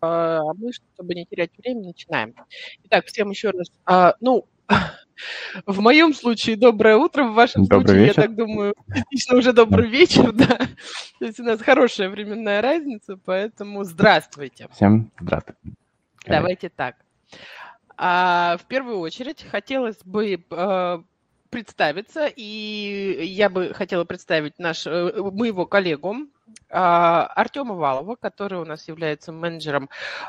А, а мы, чтобы не терять время, начинаем. Итак, всем еще раз. А, ну, в моем случае доброе утро, в вашем добрый случае, вечер. я так думаю, отлично уже добрый вечер, да. То есть у нас хорошая временная разница, поэтому здравствуйте. Всем здравствуйте. Давайте так. А, в первую очередь хотелось бы а, представиться, и я бы хотела представить наш, э, моего коллегу а, Артема Валова, который у нас является менеджером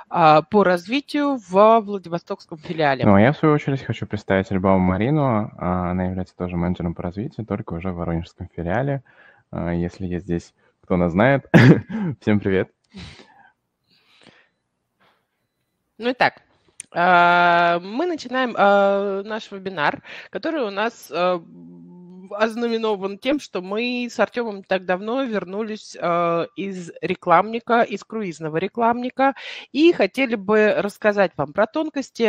а, по развитию в Владивостокском филиале. Ну, а я, в свою очередь, хочу представить Любаву Марину. А, она является тоже менеджером по развитию, только уже в Воронежском филиале. Если я здесь, кто нас знает, всем привет. Ну и так, а, мы начинаем а, наш вебинар, который у нас а, ознаменован тем, что мы с Артемом так давно вернулись из рекламника, из круизного рекламника, и хотели бы рассказать вам про тонкости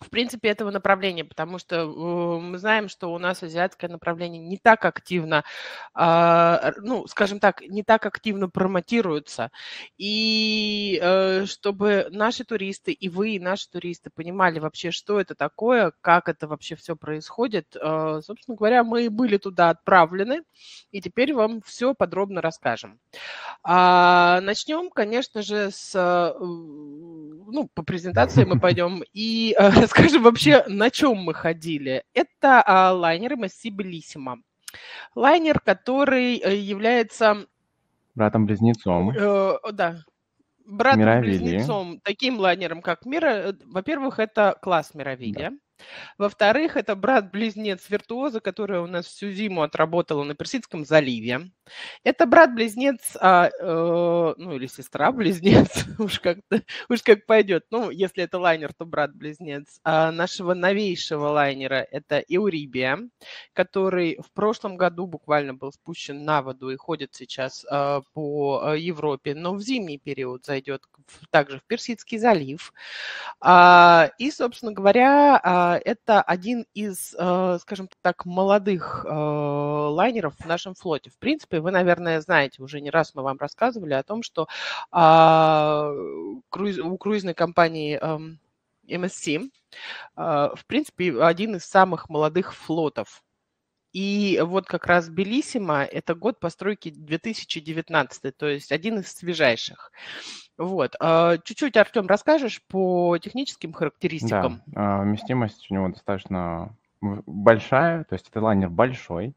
в принципе, этого направления, потому что э, мы знаем, что у нас азиатское направление не так активно, э, ну, скажем так, не так активно промотируется. И э, чтобы наши туристы, и вы, и наши туристы понимали вообще, что это такое, как это вообще все происходит, э, собственно говоря, мы и были туда отправлены, и теперь вам все подробно расскажем. А, начнем, конечно же, с, э, ну, по презентации мы пойдем, и э, скажем вообще, на чем мы ходили. Это а, лайнер MSC Лайнер, который э, является... Братом-близнецом. Э, да, братом-близнецом, таким лайнером, как Мира, э, во-первых, это класс Мировилия. Да. Во-вторых, это брат-близнец Виртуоза, который у нас всю зиму отработал на Персидском заливе. Это брат-близнец, а, э, ну или сестра-близнец, уж как, уж как пойдет. Ну, если это лайнер, то брат-близнец. А нашего новейшего лайнера это Эурибия, который в прошлом году буквально был спущен на воду и ходит сейчас э, по а, Европе, но в зимний период зайдет также в Персидский залив. А, и, собственно говоря, а, это один из, э, скажем так, молодых э, лайнеров в нашем флоте. В принципе, принципе, вы, наверное, знаете, уже не раз мы вам рассказывали о том, что а, круиз, у круизной компании эм, MSC, а, в принципе, один из самых молодых флотов и вот как раз Белисима – это год постройки 2019, то есть один из свежайших. Вот. А, чуть-чуть, Артем, расскажешь по техническим характеристикам? Да, вместимость у него достаточно большая, то есть это лайнер большой,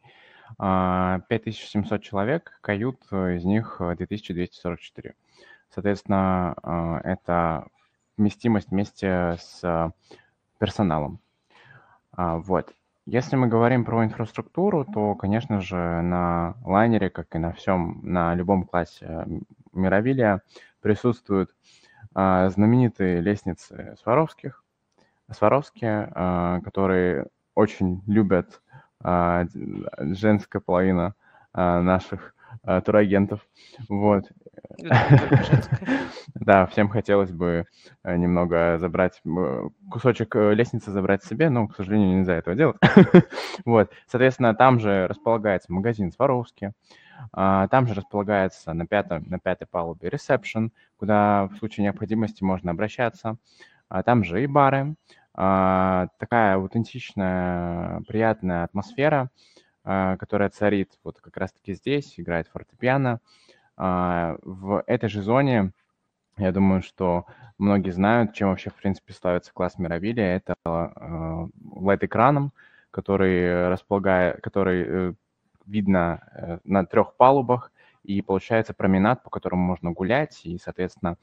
5700 а, человек, кают э, из них 2244. Э, Соответственно, а, это вместимость вместе с э, персоналом. А, вот. Если мы говорим про инфраструктуру, то, конечно же, на лайнере, как и на всем, на любом классе Мировилия присутствуют знаменитые лестницы Сваровских, Сваровские, которые очень любят а, женская половина а, наших а, турагентов. Вот. Да, всем хотелось бы э, немного забрать, э, кусочек э, лестницы забрать себе, но, к сожалению, нельзя этого делать. Вот. Соответственно, там же располагается магазин Сваровски, там же располагается на пятой, на пятой палубе ресепшн, куда в случае необходимости можно обращаться. Там же и бары, а, такая аутентичная, приятная атмосфера, а, которая царит вот как раз-таки здесь, играет фортепиано. А, в этой же зоне, я думаю, что многие знают, чем вообще, в принципе, славится класс Мировили. Это лайт-экраном, который, располагает, который э, видно э, на трех палубах, и получается променад, по которому можно гулять, и, соответственно,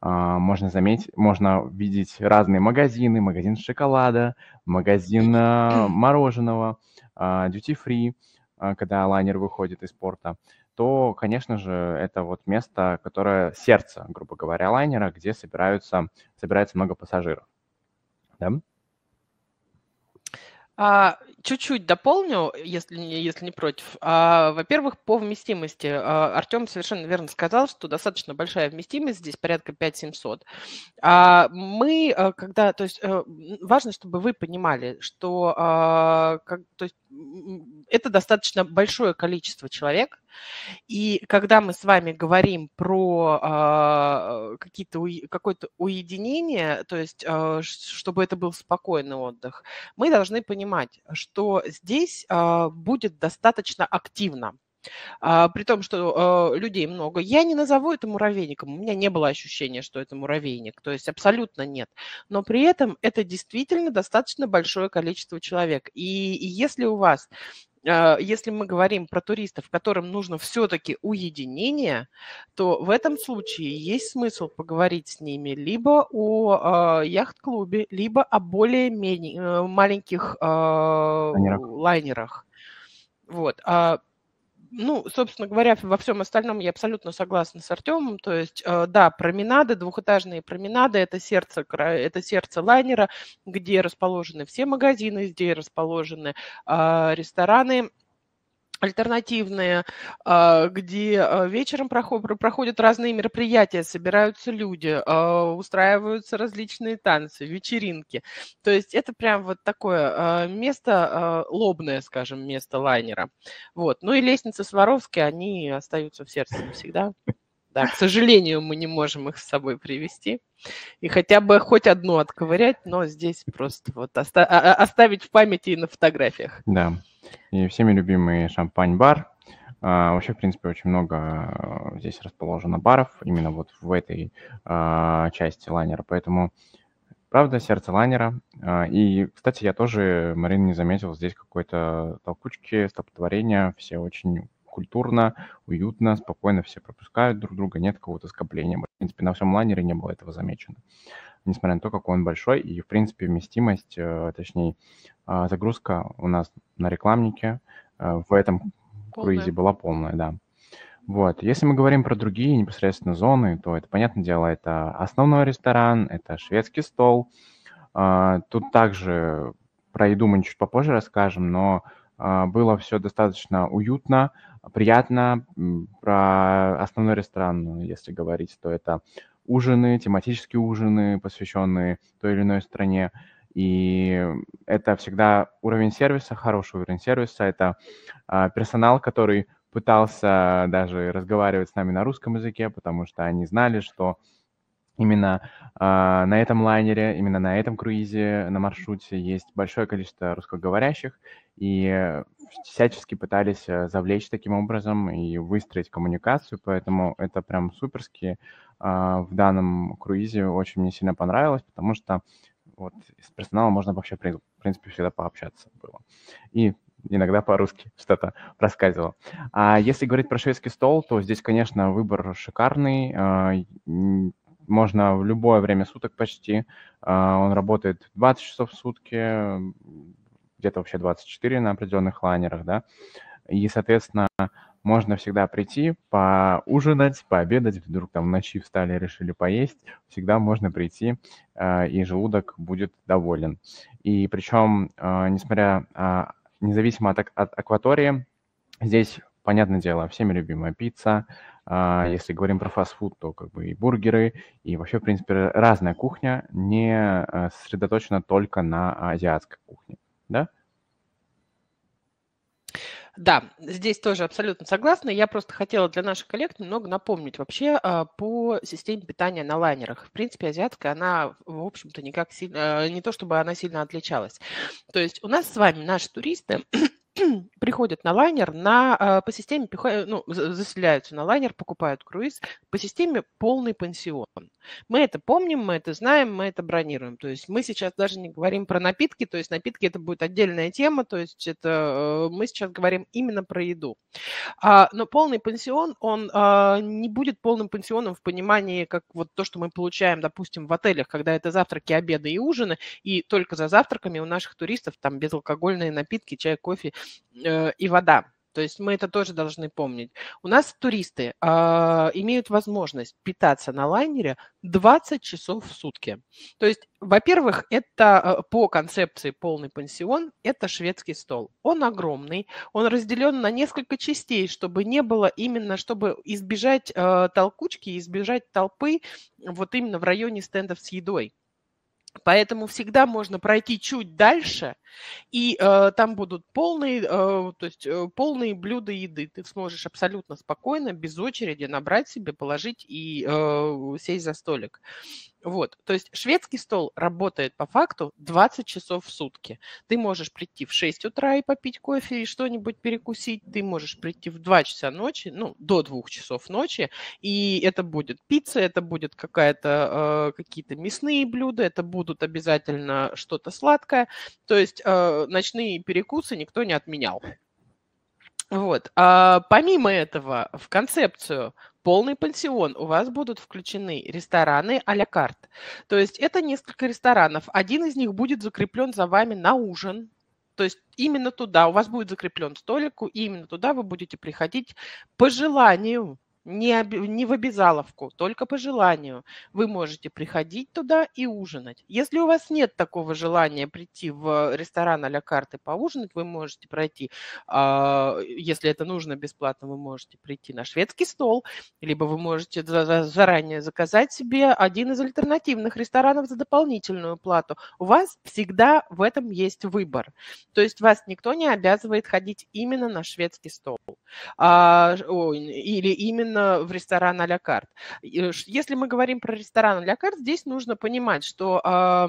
а, можно заметить, можно видеть разные магазины, магазин шоколада, магазин а, мороженого, а, duty free, когда лайнер выходит из порта, то, конечно же, это вот место, которое сердце, грубо говоря, лайнера, где собираются, собирается много пассажиров. Да? чуть-чуть дополню, если, если не против. А, во-первых, по вместимости. А, Артем совершенно верно сказал, что достаточно большая вместимость, здесь порядка 5700. А, мы, а, когда, то есть э, важно, чтобы вы понимали, что а, как, то есть, это достаточно большое количество человек, и когда мы с вами говорим про а, какие-то, какое-то уединение, то есть а, чтобы это был спокойный отдых, мы должны понимать, что здесь а, будет достаточно активно. При том, что людей много. Я не назову это муравейником. У меня не было ощущения, что это муравейник. То есть абсолютно нет. Но при этом это действительно достаточно большое количество человек. И если у вас а, если мы говорим про туристов, которым нужно все-таки уединение, то в этом случае есть смысл поговорить с ними либо о а, яхт-клубе, либо о более э, маленьких а, лайнерах. лайнерах. Вот. Ну, собственно говоря, во всем остальном я абсолютно согласна с Артемом. То есть, э, да, променады, двухэтажные променады – это сердце, это сердце лайнера, где расположены все магазины, где расположены а, рестораны, альтернативные, а, где а, вечером проходят разные мероприятия, собираются люди, а, устраиваются различные танцы, вечеринки. То есть это прям вот такое место, лобное, скажем, место лайнера. Вот. Ну и лестницы Сваровской, они остаются в сердце навсегда. Да, к сожалению, мы не можем их с собой привести. И хотя бы хоть одну отковырять, но здесь просто вот оста- а, а, оставить в памяти и на фотографиях. Да. И всеми любимый шампань-бар. А, вообще, в принципе, очень много э, здесь расположено баров, именно вот в этой а, части лайнера. Поэтому, правда, сердце лайнера. А, и, кстати, я тоже, Марин, не заметил здесь какой-то толкучки, столпотворения. Все очень культурно, уютно, спокойно все пропускают друг друга, нет какого-то скопления. В принципе, на всем лайнере не было этого замечено, несмотря на то, какой он большой. И, в принципе, вместимость, э, точнее, а, загрузка у нас на рекламнике э, в этом полная. круизе была полная, да. Вот. Если мы говорим про другие непосредственно зоны, то это, понятное дело, это основной ресторан, это шведский стол. А, тут также про еду мы чуть попозже расскажем, но а, было все достаточно уютно, приятно. Про основной ресторан, ну, если говорить, то это ужины, тематические ужины, посвященные той или иной стране. И это всегда уровень сервиса, хороший уровень сервиса. Это а, персонал, который пытался даже разговаривать с нами на русском языке, потому что они знали, что именно э, на этом лайнере, именно на этом круизе, на маршруте есть большое количество русскоговорящих, и всячески пытались э, завлечь таким образом и выстроить коммуникацию, поэтому это прям суперски э, в данном круизе очень мне сильно понравилось, потому что вот с персоналом можно вообще, в принципе, всегда пообщаться было. И иногда по-русски что-то проскальзывало. А если говорить про шведский стол, то здесь, конечно, выбор шикарный. А, можно в любое время суток почти. А, он работает 20 часов в сутки, где-то вообще 24 на определенных лайнерах, да. И, соответственно, можно всегда прийти, поужинать, пообедать, вдруг там в ночи встали, решили поесть, всегда можно прийти, а, и желудок будет доволен. И причем, а, несмотря, независимо от, от акватории, здесь понятное дело, всеми любимая пицца. А, если говорим про фастфуд, то как бы и бургеры, и вообще, в принципе, разная кухня не а, сосредоточена только на азиатской кухне, да? Да, здесь тоже абсолютно согласна. Я просто хотела для наших коллег немного напомнить вообще а, по системе питания на лайнерах. В принципе, азиатская, она, в общем-то, никак сильно, э, не то чтобы она сильно отличалась. То есть у нас с вами наши туристы приходят на лайнер, на, а, по системе э, ну, заселяются на лайнер, покупают круиз, по системе полный пансион. Мы это помним, мы это знаем, мы это бронируем. То есть мы сейчас даже не говорим про напитки, то есть напитки это будет отдельная тема, то есть это э, мы сейчас говорим именно про еду. А, но полный пансион, он а, не будет полным пансионом в понимании, как вот то, что мы получаем, допустим, в отелях, когда это завтраки, обеды и ужины, и только за завтраками у наших туристов там безалкогольные напитки, чай, кофе – Э, и вода. То есть мы это тоже должны помнить. У нас туристы э, имеют возможность питаться на лайнере 20 часов в сутки. То есть, во-первых, это э, по концепции полный пансион, это шведский стол. Он огромный, он разделен на несколько частей, чтобы не было именно, чтобы избежать э, толкучки, избежать толпы вот именно в районе стендов с едой. Поэтому всегда можно пройти чуть дальше, и э, там будут полные, э, то есть, э, полные блюда еды. Ты сможешь абсолютно спокойно, без очереди набрать себе, положить и э, сесть за столик. Вот, то есть шведский стол работает по факту 20 часов в сутки. Ты можешь прийти в 6 утра и попить кофе и что-нибудь перекусить, ты можешь прийти в 2 часа ночи, ну, до 2 часов ночи, и это будет пицца, это будет какая-то, э, какие-то мясные блюда, это будут обязательно что-то сладкое, то есть э, ночные перекусы никто не отменял. Вот. А помимо этого, в концепцию полный пансион, у вас будут включены рестораны а-ля карт. То есть это несколько ресторанов. Один из них будет закреплен за вами на ужин. То есть именно туда у вас будет закреплен столик, и именно туда вы будете приходить по желанию не, об... не в обязаловку, только по желанию. Вы можете приходить туда и ужинать. Если у вас нет такого желания прийти в э, ресторан а-ля карты поужинать, вы можете пройти, а, если это нужно бесплатно, вы можете прийти на шведский стол, либо вы можете заранее заказать себе один из альтернативных ресторанов за дополнительную плату. У вас всегда в этом есть выбор. То есть вас никто не обязывает ходить именно на шведский стол а, или именно именно в ресторан а-ля карт. Э, если мы говорим про ресторан а-ля карт, здесь нужно понимать, что э,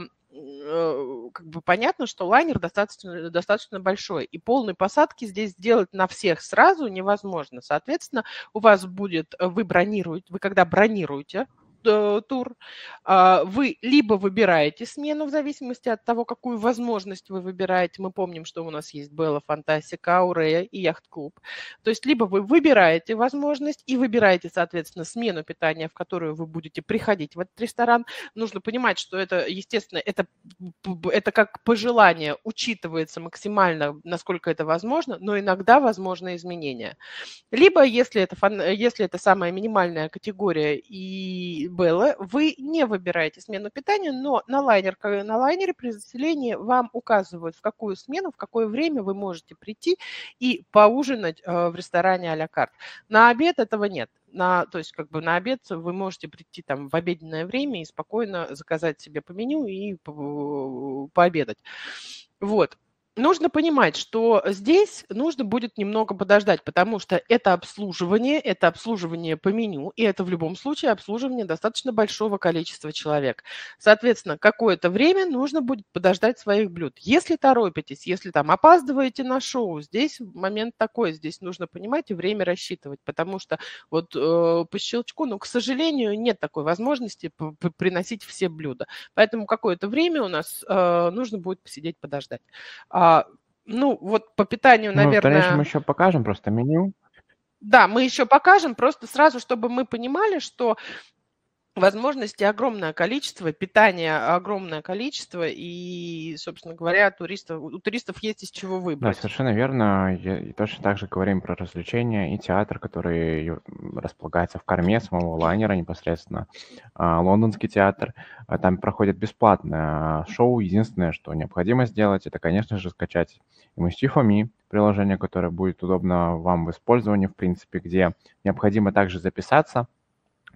как бы понятно, что лайнер достаточно, достаточно большой, и полной посадки здесь сделать на всех сразу невозможно. Соответственно, у вас будет, э, вы бронируете, вы когда бронируете Э, тур, а, вы либо выбираете смену в зависимости от того, какую возможность вы выбираете. Мы помним, что у нас есть Белла Фантастика, Аурея и Яхт-клуб. То есть либо вы выбираете возможность и выбираете, соответственно, смену питания, в которую вы будете приходить в этот ресторан. Нужно понимать, что это, естественно, это, это как пожелание учитывается максимально, насколько это возможно, но иногда возможны изменения. Либо, если это, если это самая минимальная категория и Белла, вы не выбираете смену питания, но на, лайнер, на лайнере при заселении вам указывают, в какую смену, в какое время вы можете прийти и поужинать э, в ресторане а-ля карт. На обед этого нет на, то есть как бы на обед вы можете прийти там в обеденное время и спокойно заказать себе по меню и по, э, пообедать. Вот нужно понимать, что здесь нужно будет немного подождать, потому что это обслуживание, это обслуживание по меню, и это в любом случае обслуживание достаточно большого количества человек. Соответственно, какое-то время нужно будет подождать своих блюд. Если торопитесь, если там опаздываете на шоу, здесь момент такой, здесь нужно понимать и время рассчитывать, потому что вот э, по щелчку, но ну, к сожалению, нет такой возможности приносить все блюда. Поэтому какое-то время у нас э, нужно будет посидеть, подождать. А, а, ну, вот по питанию, наверное... Ну, конечно, мы еще покажем просто меню. Да, мы еще покажем, просто сразу, чтобы мы понимали, что Возможности огромное количество, питание огромное количество, и, собственно говоря, туристов, у туристов есть из чего выбрать. Да, совершенно верно. И точно так же говорим про развлечения и театр, который располагается в корме самого лайнера непосредственно. А, лондонский театр. А, там проходит бесплатное а, шоу. Единственное, что необходимо сделать, это, конечно же, скачать MST4Me, приложение, которое будет удобно вам в использовании, в принципе, где необходимо также записаться –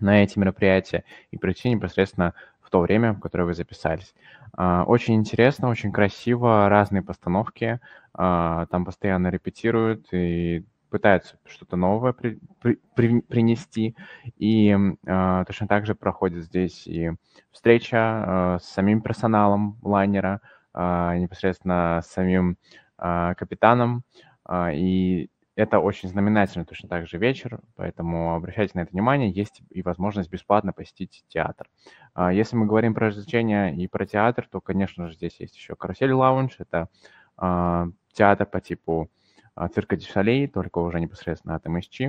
на эти мероприятия и прийти непосредственно в то время, в которое вы записались. А, очень интересно, очень красиво, разные постановки, а, там постоянно репетируют и пытаются что-то новое при, при, при, принести. И э, точно так же проходит здесь и встреча э, с самим персоналом лайнера, э, непосредственно с самим э, капитаном. Э, и это очень знаменательный точно так же вечер, поэтому обращайте на это внимание. Есть и возможность бесплатно посетить театр. А, если мы говорим про развлечения и про театр, то, конечно же, здесь есть еще «Карусель лаунж». Это а, театр по типу а, «Цирка Дешалей», только уже непосредственно от МСЧ.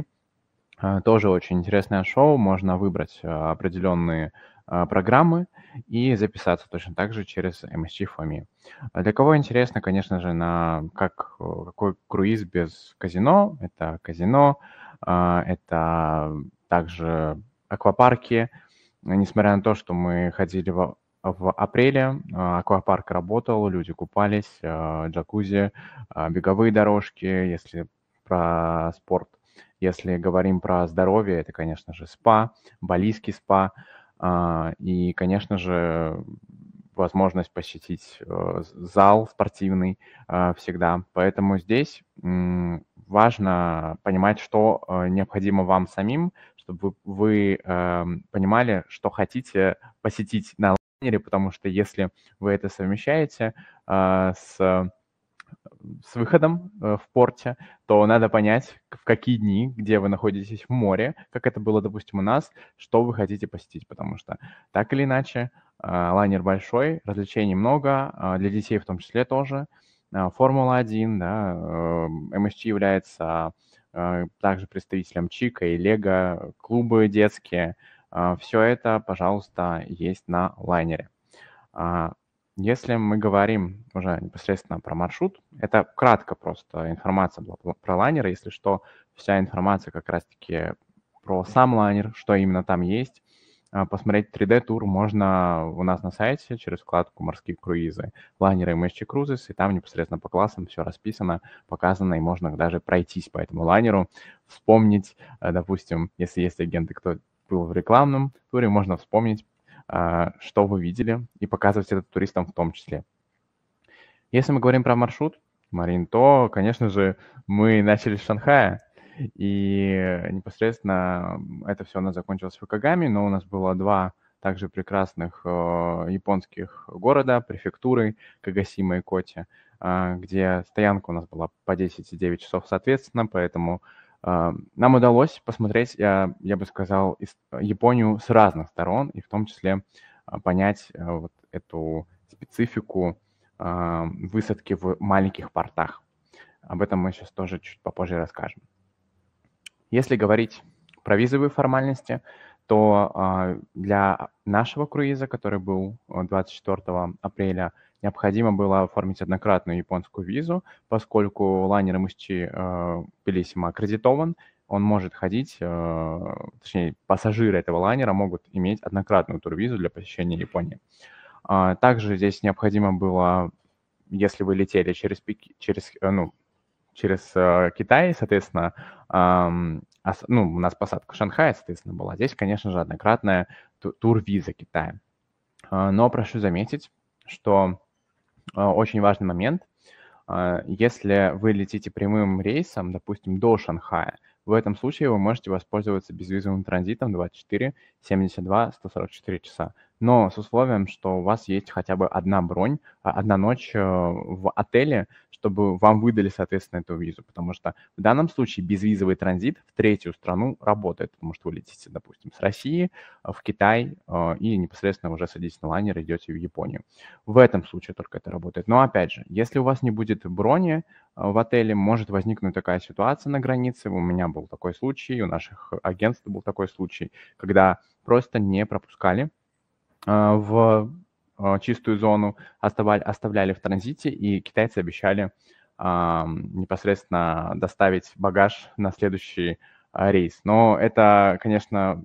Тоже очень интересное шоу. Можно выбрать определенные а, программы и записаться точно так же через MSG FOMI. А для кого интересно, конечно же, на как, какой круиз без казино, это казино, а, это также аквапарки. Несмотря на то, что мы ходили в, в апреле, аквапарк работал, люди купались, джакузи, беговые дорожки, если про спорт. Если говорим про здоровье, это, конечно же, спа, балийский спа, а, и, конечно же, возможность посетить э, зал спортивный э, всегда. Поэтому здесь важно понимать, что э, необходимо вам самим, чтобы вы эм, понимали, что хотите посетить на лайнере, потому что если вы это совмещаете с с выходом э, в порте, то надо понять, в какие дни, где вы находитесь в море, как это было, допустим, у нас, что вы хотите посетить, потому что так или иначе э, лайнер большой, развлечений много, а, для детей в том числе тоже. Э, Формула-1, да, МСЧ является также представителем Чика и Лего, клубы детские. Все это, пожалуйста, есть на лайнере. А, если мы говорим уже непосредственно про маршрут, это кратко просто информация была про лайнеры. Если что, вся информация как раз-таки про сам лайнер, что именно там есть. А, посмотреть 3D-тур можно у нас на сайте через вкладку «Морские круизы». Лайнеры MSC Cruises, и там непосредственно по классам все расписано, показано, и можно даже пройтись по этому лайнеру, вспомнить, э, допустим, если есть агенты, кто был в рекламном туре, можно вспомнить, а, что вы видели, и показывать это туристам в том числе. Если мы говорим про маршрут, Марин, то, конечно же, мы начали с Шанхая, и непосредственно это все у нас закончилось в Кагами, но у нас было два также прекрасных э, японских города, префектуры Кагасима и Коти, э, а, где стоянка у нас была по 10 и 9 часов соответственно, поэтому нам удалось посмотреть, я, я бы сказал, э, Японию с разных сторон, и в том числе а, понять э, вот эту специфику а, высадки в маленьких портах. Об этом мы сейчас тоже чуть попозже расскажем. Если говорить про визовые формальности, то а, для нашего круиза, который был 24 э, апреля необходимо было оформить однократную японскую визу, поскольку лайнер МСЧ э, Белиссимо аккредитован, он может ходить, э, точнее, пассажиры этого лайнера могут иметь однократную турвизу для посещения Японии. Э, также здесь необходимо было, если вы летели через, через, э, ну, через э, Китай, соответственно, э, ос, ну, у нас посадка в Шанхае, соответственно, была. Здесь, конечно же, однократная тур-виза Китая. Э, но прошу заметить, что а, очень важный момент. А, если вы летите прямым рейсом, допустим, до Шанхая, в этом случае вы можете воспользоваться безвизовым транзитом 24, 72, 144 часа. Но с условием, что у вас есть хотя бы одна бронь, а, одна ночь э, в отеле, чтобы вам выдали, соответственно, эту визу. Потому что в данном случае безвизовый транзит в третью страну работает, потому что вы летите, допустим, с России э, в Китай э, и непосредственно уже садитесь на лайнер и идете в Японию. В этом случае только это работает. Но опять же, если у вас не будет брони, а в отеле может возникнуть такая ситуация на границе. У меня был такой случай, у наших агентств был такой случай, когда просто не пропускали а, в а, чистую зону, оставляли в транзите, и китайцы обещали непосредственно доставить багаж на следующий рейс. Но это, конечно,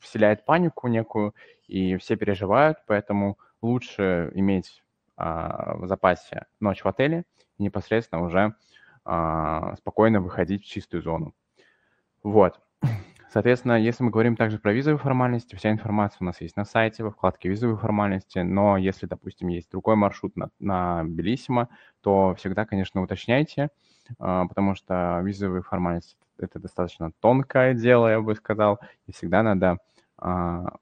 вселяет панику некую, и все переживают, поэтому лучше иметь в запасе ночь в отеле – непосредственно уже э, спокойно выходить в чистую зону. Вот. Соответственно, если мы говорим также про визовые формальности, вся информация у нас есть на сайте во вкладке «Визовые формальности», но если, допустим, есть другой маршрут на, на Белиссимо, то всегда, конечно, уточняйте, а, потому что визовые формальности – это достаточно тонкое дело, я бы сказал, и всегда надо а,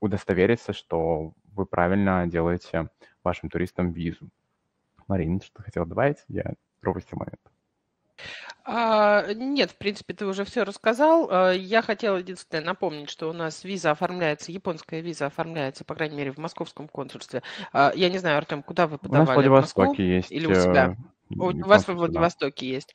удостовериться, что вы правильно делаете вашим туристам визу. Марин, что хотел добавить? Я пропустил момент. А, нет, в принципе, ты уже все рассказал. А, я хотела единственное напомнить, что у нас виза оформляется, японская виза оформляется, по крайней мере, в московском консульстве. А, я не знаю, Артем, куда вы подавали? У нас в Владивостоке в есть. Или у себя? Э, у вас в Владивостоке да. есть.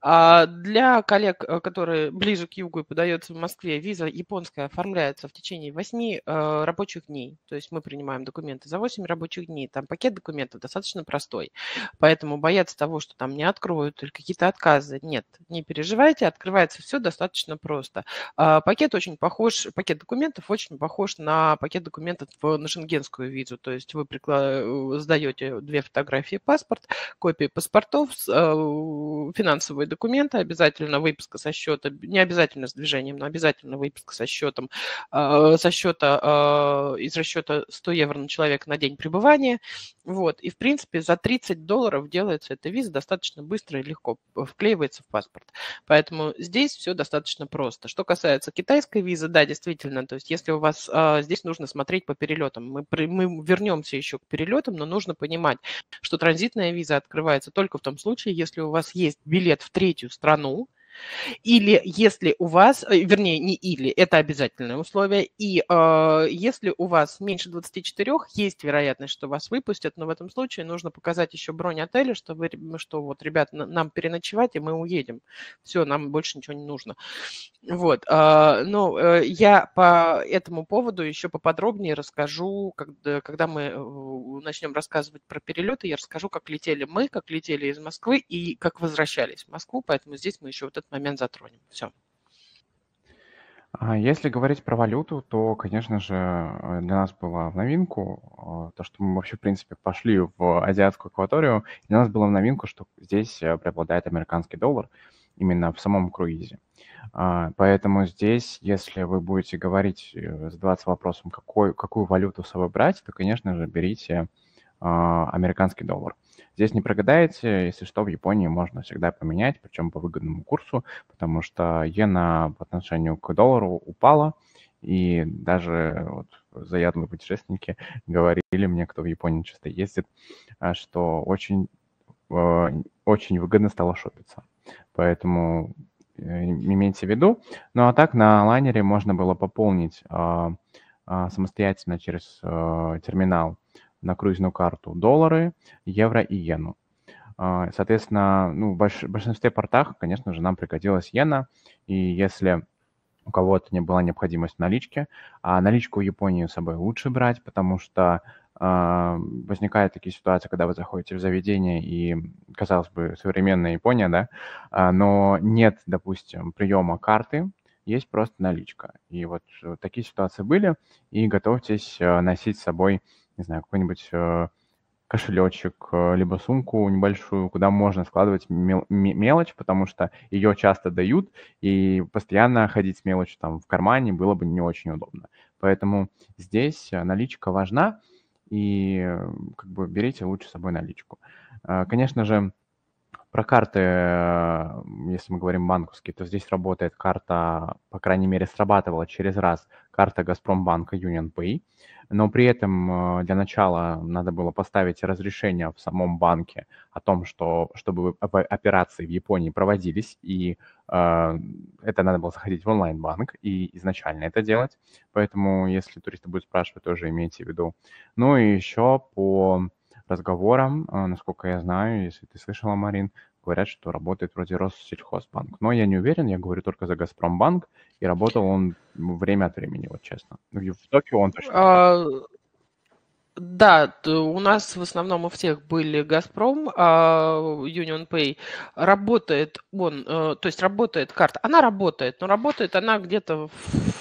А для коллег, э, которые ближе к югу и подается в Москве, виза японская оформляется в течение 8 э, рабочих дней. То есть мы принимаем документы за 8 рабочих дней. Там пакет документов достаточно простой. Поэтому бояться того, что там не откроют или какие-то отказы, нет. Не переживайте, открывается все достаточно просто. А пакет очень похож, пакет документов очень похож на пакет документов на шенгенскую визу. То есть вы прикла... Э, сдаете две фотографии паспорт, копии паспортов, финансовые документа, обязательно выписка со счета, не обязательно с движением, но обязательно выписка со счетом, а, со счета, а, из расчета 100 евро на человека на день пребывания. Вот. И, в принципе, за 30 долларов делается эта виза достаточно быстро и легко, э, вклеивается в паспорт. Поэтому здесь все достаточно просто. Что касается китайской визы, да, действительно, то есть если у вас а, здесь нужно смотреть по перелетам. Мы, мы вернемся еще к перелетам, но нужно понимать, что транзитная виза открывается только в том случае, если у вас есть билет в третью страну или если у вас, э, вернее, не или, это обязательное условие, и э, если у вас меньше 24, есть вероятность, что вас выпустят, но в этом случае нужно показать еще бронь отеля, что, вы, что вот, ребят, нам переночевать, и мы уедем. Все, нам больше ничего не нужно. Вот. Э, ну, э, я по этому поводу еще поподробнее расскажу, когда, когда мы э, начнем рассказывать про перелеты, я расскажу, как летели мы, как летели из Москвы и как возвращались в Москву, поэтому здесь мы еще вот это момент затронем. Все. А если говорить про валюту, то, конечно же, э, для нас было в новинку э, то, что мы вообще, в принципе, пошли в азиатскую акваторию. Для нас было в новинку, что здесь э, преобладает американский доллар именно в самом круизе. А, поэтому здесь, если вы будете говорить, задаваться вопросом, какой, какую валюту с собой брать, то, конечно же, берите американский доллар. Здесь не прогадаете, если что, в Японии можно всегда поменять, причем по выгодному курсу, потому что иена по отношению к доллару упала, и даже вот заядлые путешественники говорили мне, кто в Японии часто ездит, а, что очень, а, очень выгодно стало шопиться. Поэтому э, имейте в виду. Ну а так на лайнере можно было пополнить а, самостоятельно через терминал на круизную карту доллары, евро и иену. А, соответственно, ну, в большинстве портах, конечно же, нам пригодилась иена, и если у кого-то не была необходимость налички, а наличку в Японии с собой лучше брать, потому что э, возникают такие ситуации, когда вы заходите в заведение и, казалось бы, современная Япония, да, э, но нет, допустим, приема карты, есть просто наличка. И вот такие ситуации были, и готовьтесь э, носить с собой не знаю, какой-нибудь э, кошелечек, э, либо сумку небольшую, куда можно складывать мел- мелочь, потому что ее часто дают, и постоянно ходить с мелочью там в кармане было бы не очень удобно. Поэтому здесь э, наличка важна, и как бы берите лучше с собой наличку. Конечно же, про карты, если мы говорим банковские, то здесь работает карта, по крайней мере, срабатывала через раз карта Газпромбанка Union Pay но при этом э, для начала надо было поставить разрешение в самом банке о том, что чтобы операции в Японии проводились, и э, это надо было заходить в онлайн-банк и изначально это делать. Поэтому, если туристы будут спрашивать, тоже имейте в виду. Ну и еще по разговорам, э, насколько я знаю, если ты слышала, Марин, говорят, что работает вроде Россельхозбанк. Но я не уверен, я говорю только за Газпромбанк, и работал он время от времени, вот честно. Ну, в Токио он точно. А, да, у нас в основном у всех были Газпром, Union а, Pay. Работает он, э, то есть работает карта. Она работает, но работает она где-то в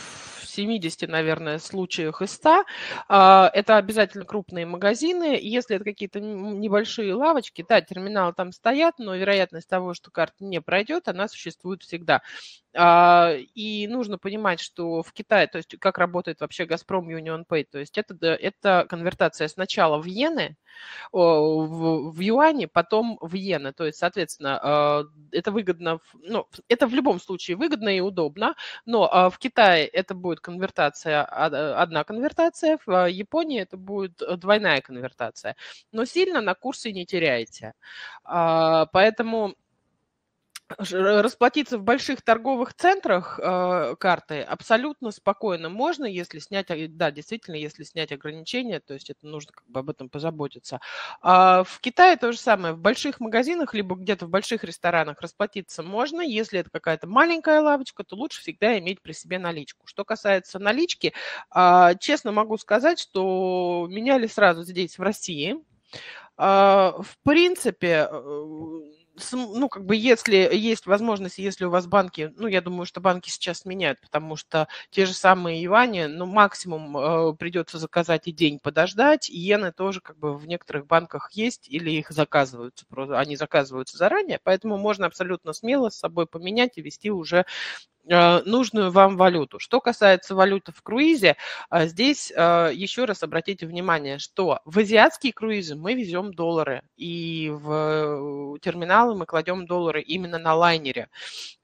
70, наверное, случаях из 100. А, это обязательно крупные магазины. Если это какие-то небольшие лавочки, да, терминалы там стоят, но вероятность того, что карта не пройдет, она существует всегда. А, и нужно понимать, что в Китае, то есть как работает вообще «Газпром» Union Pay, то есть это, это конвертация сначала в иены, в, в юане, потом в иены. То есть, соответственно, а, это выгодно, ну, это в любом случае выгодно и удобно, но а, в Китае это будет конвертация, одна конвертация, в Японии это будет э, двойная конвертация. Но сильно на курсе не теряете. Поэтому Э, расплатиться в больших торговых центрах э, карты абсолютно спокойно можно, если снять, э, да, действительно, если снять ограничения, то есть это нужно как бы об этом позаботиться. А в Китае то же самое, в больших магазинах, либо где-то в больших ресторанах расплатиться можно, если это какая-то маленькая лавочка, то лучше всегда иметь при себе наличку. Что касается налички, э, честно могу сказать, что меняли сразу здесь, в России, а, в принципе, э, ну, как бы, если есть возможность, если у вас банки, ну, я думаю, что банки сейчас меняют, потому что те же самые юани, ну, максимум э, придется заказать и день подождать, иены тоже, как бы, в некоторых банках есть, или их заказываются, они заказываются заранее, поэтому можно абсолютно смело с собой поменять и вести уже Э, нужную вам валюту. Что касается валюты в круизе, э, здесь э, еще раз обратите внимание, что в азиатские круизы мы везем доллары, и в терминалы мы кладем доллары именно на лайнере.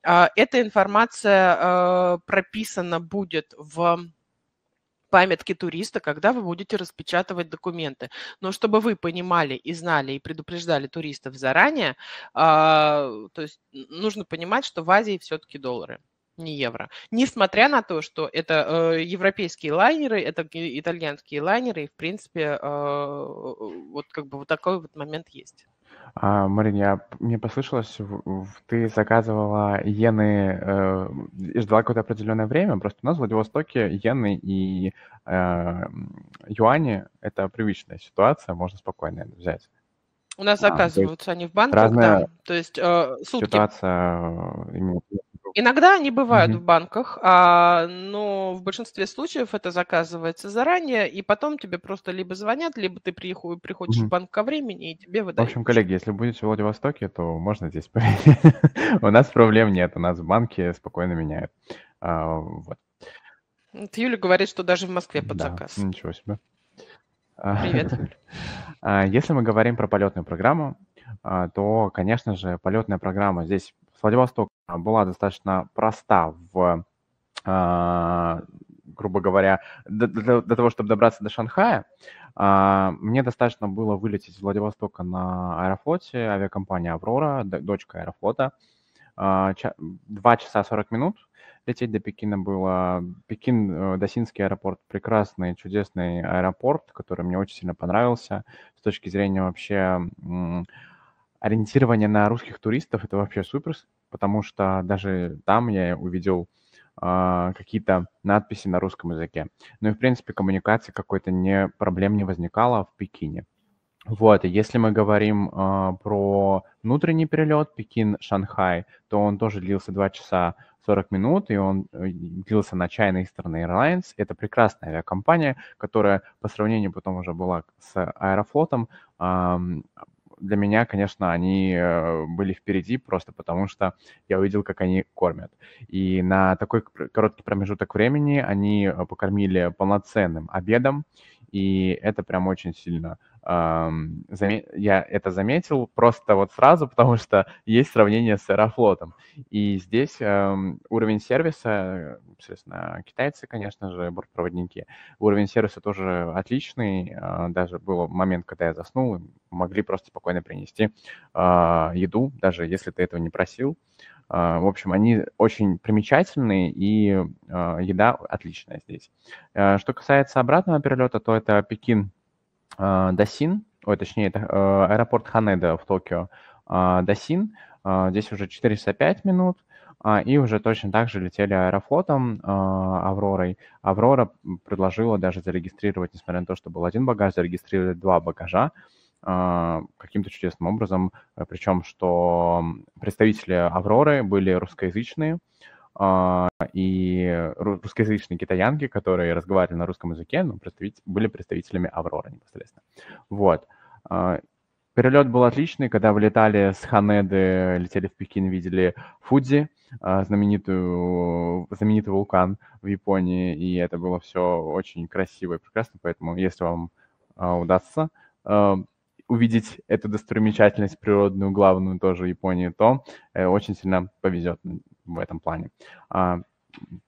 А, эта информация прописана будет в памятки туриста, когда вы будете распечатывать документы. Но чтобы вы понимали и знали и предупреждали туристов заранее, то есть нужно понимать, что в Азии все-таки доллары не евро. Несмотря на то, что это э, европейские лайнеры, это итальянские лайнеры, и, в принципе, э, вот как бы вот такой вот момент есть. А, Марин, я, мне послышалось, ты заказывала иены э, и ждала какое-то определенное время. Просто у нас в Владивостоке иены и э, юани – это привычная ситуация, можно спокойно взять. У нас а, заказываются они в банках, разная да. То есть э, сутки. Ситуация именно Иногда они бывают угу. в банках, а, но в большинстве случаев это заказывается заранее, и потом тебе просто либо звонят, либо ты приходишь, приходишь угу. в банк ко времени, и тебе выдают. В общем, коллеги, если будете в Владивостоке, то можно здесь проверить. У нас проблем нет, у нас в банке спокойно меняют. А, вот. вот Юля говорит, что даже в Москве под да, заказ. Ничего себе. А, Привет. А, если мы говорим про полетную программу, а, то, конечно же, полетная программа здесь Владивосток а, была достаточно проста в, а, грубо говоря, для, того, чтобы добраться до Шанхая, а, мне достаточно было вылететь из Владивостока на аэрофлоте, авиакомпания «Аврора», дочка аэрофлота. два часа 40 минут лететь до Пекина было. Пекин, э, Досинский аэропорт, прекрасный, чудесный аэропорт, который мне очень сильно понравился с точки зрения вообще ориентирование на русских туристов – это вообще супер, потому что даже там я увидел э, какие-то надписи на русском языке. Ну и, в принципе, коммуникации какой-то не, проблем не возникало в Пекине. Вот, и если мы говорим э, про внутренний перелет Пекин-Шанхай, то он тоже длился 2 часа 40 минут, и он э, длился на China Eastern Airlines. Это прекрасная авиакомпания, которая по сравнению потом уже была с Аэрофлотом, э, для меня, конечно, они э, были впереди просто потому, что я увидел, как они кормят. И на такой короткий промежуток времени они э, покормили полноценным обедом, и это прям очень сильно я это заметил просто вот сразу, потому что есть сравнение с Аэрофлотом. И здесь уровень сервиса, соответственно, китайцы, конечно же, бортпроводники, уровень сервиса тоже отличный. А, даже был момент, когда я заснул, могли просто спокойно принести а, еду, даже если ты этого не просил. А, в общем, они очень примечательные, и еда отличная здесь. Что касается обратного перелета, то это Пекин – а, Дасин, ой, точнее, это э, аэропорт Ханеда в Токио, а, Дасин, а, здесь уже 4 часа минут, и уже точно так же летели аэрофлотом, Авророй. Аврора предложила даже зарегистрировать, несмотря на то, что был один багаж, зарегистрировать два багажа каким-то чудесным образом, причем что представители Авроры были русскоязычные, а, и русскоязычные китаянки, которые разговаривали на русском языке, ну, представить, были представителями Авроры непосредственно. Вот. А, перелет был отличный, когда вылетали с Ханеды, летели в Пекин, видели Фудзи, а, знаменитую, знаменитый вулкан в Японии, и это было все очень красиво и прекрасно, поэтому если вам удастся увидеть эту достопримечательность природную, главную тоже Японии, то э, очень сильно повезет в этом плане. А,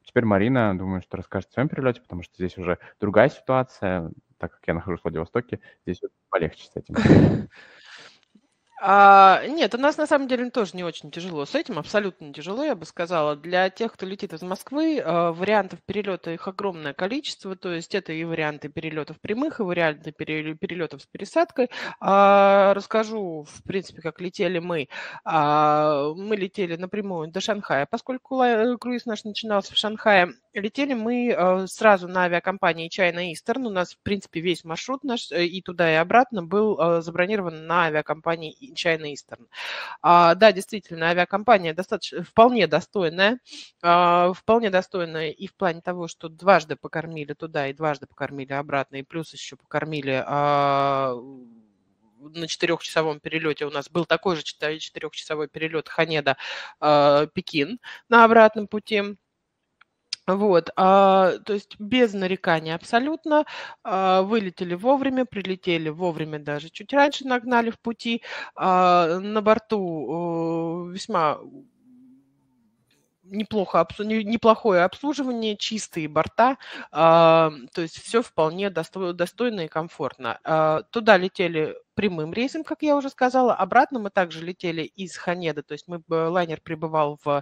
теперь Марина, думаю, что расскажет о своем перелете, потому что здесь уже другая ситуация, так как я нахожусь в Владивостоке, здесь полегче с этим. А, нет, у нас на самом деле тоже не очень тяжело с этим, абсолютно тяжело, я бы сказала. Для тех, кто летит из Москвы, а, вариантов перелета их огромное количество, то есть это и варианты перелетов прямых, и варианты перелетов с пересадкой. А, расскажу, в принципе, как летели мы. А, мы летели напрямую до Шанхая, поскольку круиз наш начинался в Шанхае. Летели мы э, сразу на авиакомпании China Eastern. Ну, у нас, в принципе, весь маршрут наш э, и туда, и обратно был э, забронирован на авиакомпании China Eastern. А, да, действительно, авиакомпания достаточно, вполне достойная. А, вполне достойная и в плане того, что дважды покормили туда и дважды покормили обратно, и плюс еще покормили а, на четырехчасовом перелете у нас был такой же четырехчасовой перелет Ханеда-Пекин на обратном пути. Вот, а, то есть без нареканий абсолютно, а, вылетели вовремя, прилетели вовремя даже, чуть раньше нагнали в пути, а, на борту а, весьма неплохо, неплохое обслуживание, чистые борта, а, то есть все вполне достойно и комфортно. А, туда летели прямым рейсом, как я уже сказала, обратно мы также летели из Ханеда, то есть мы, э, лайнер прибывал в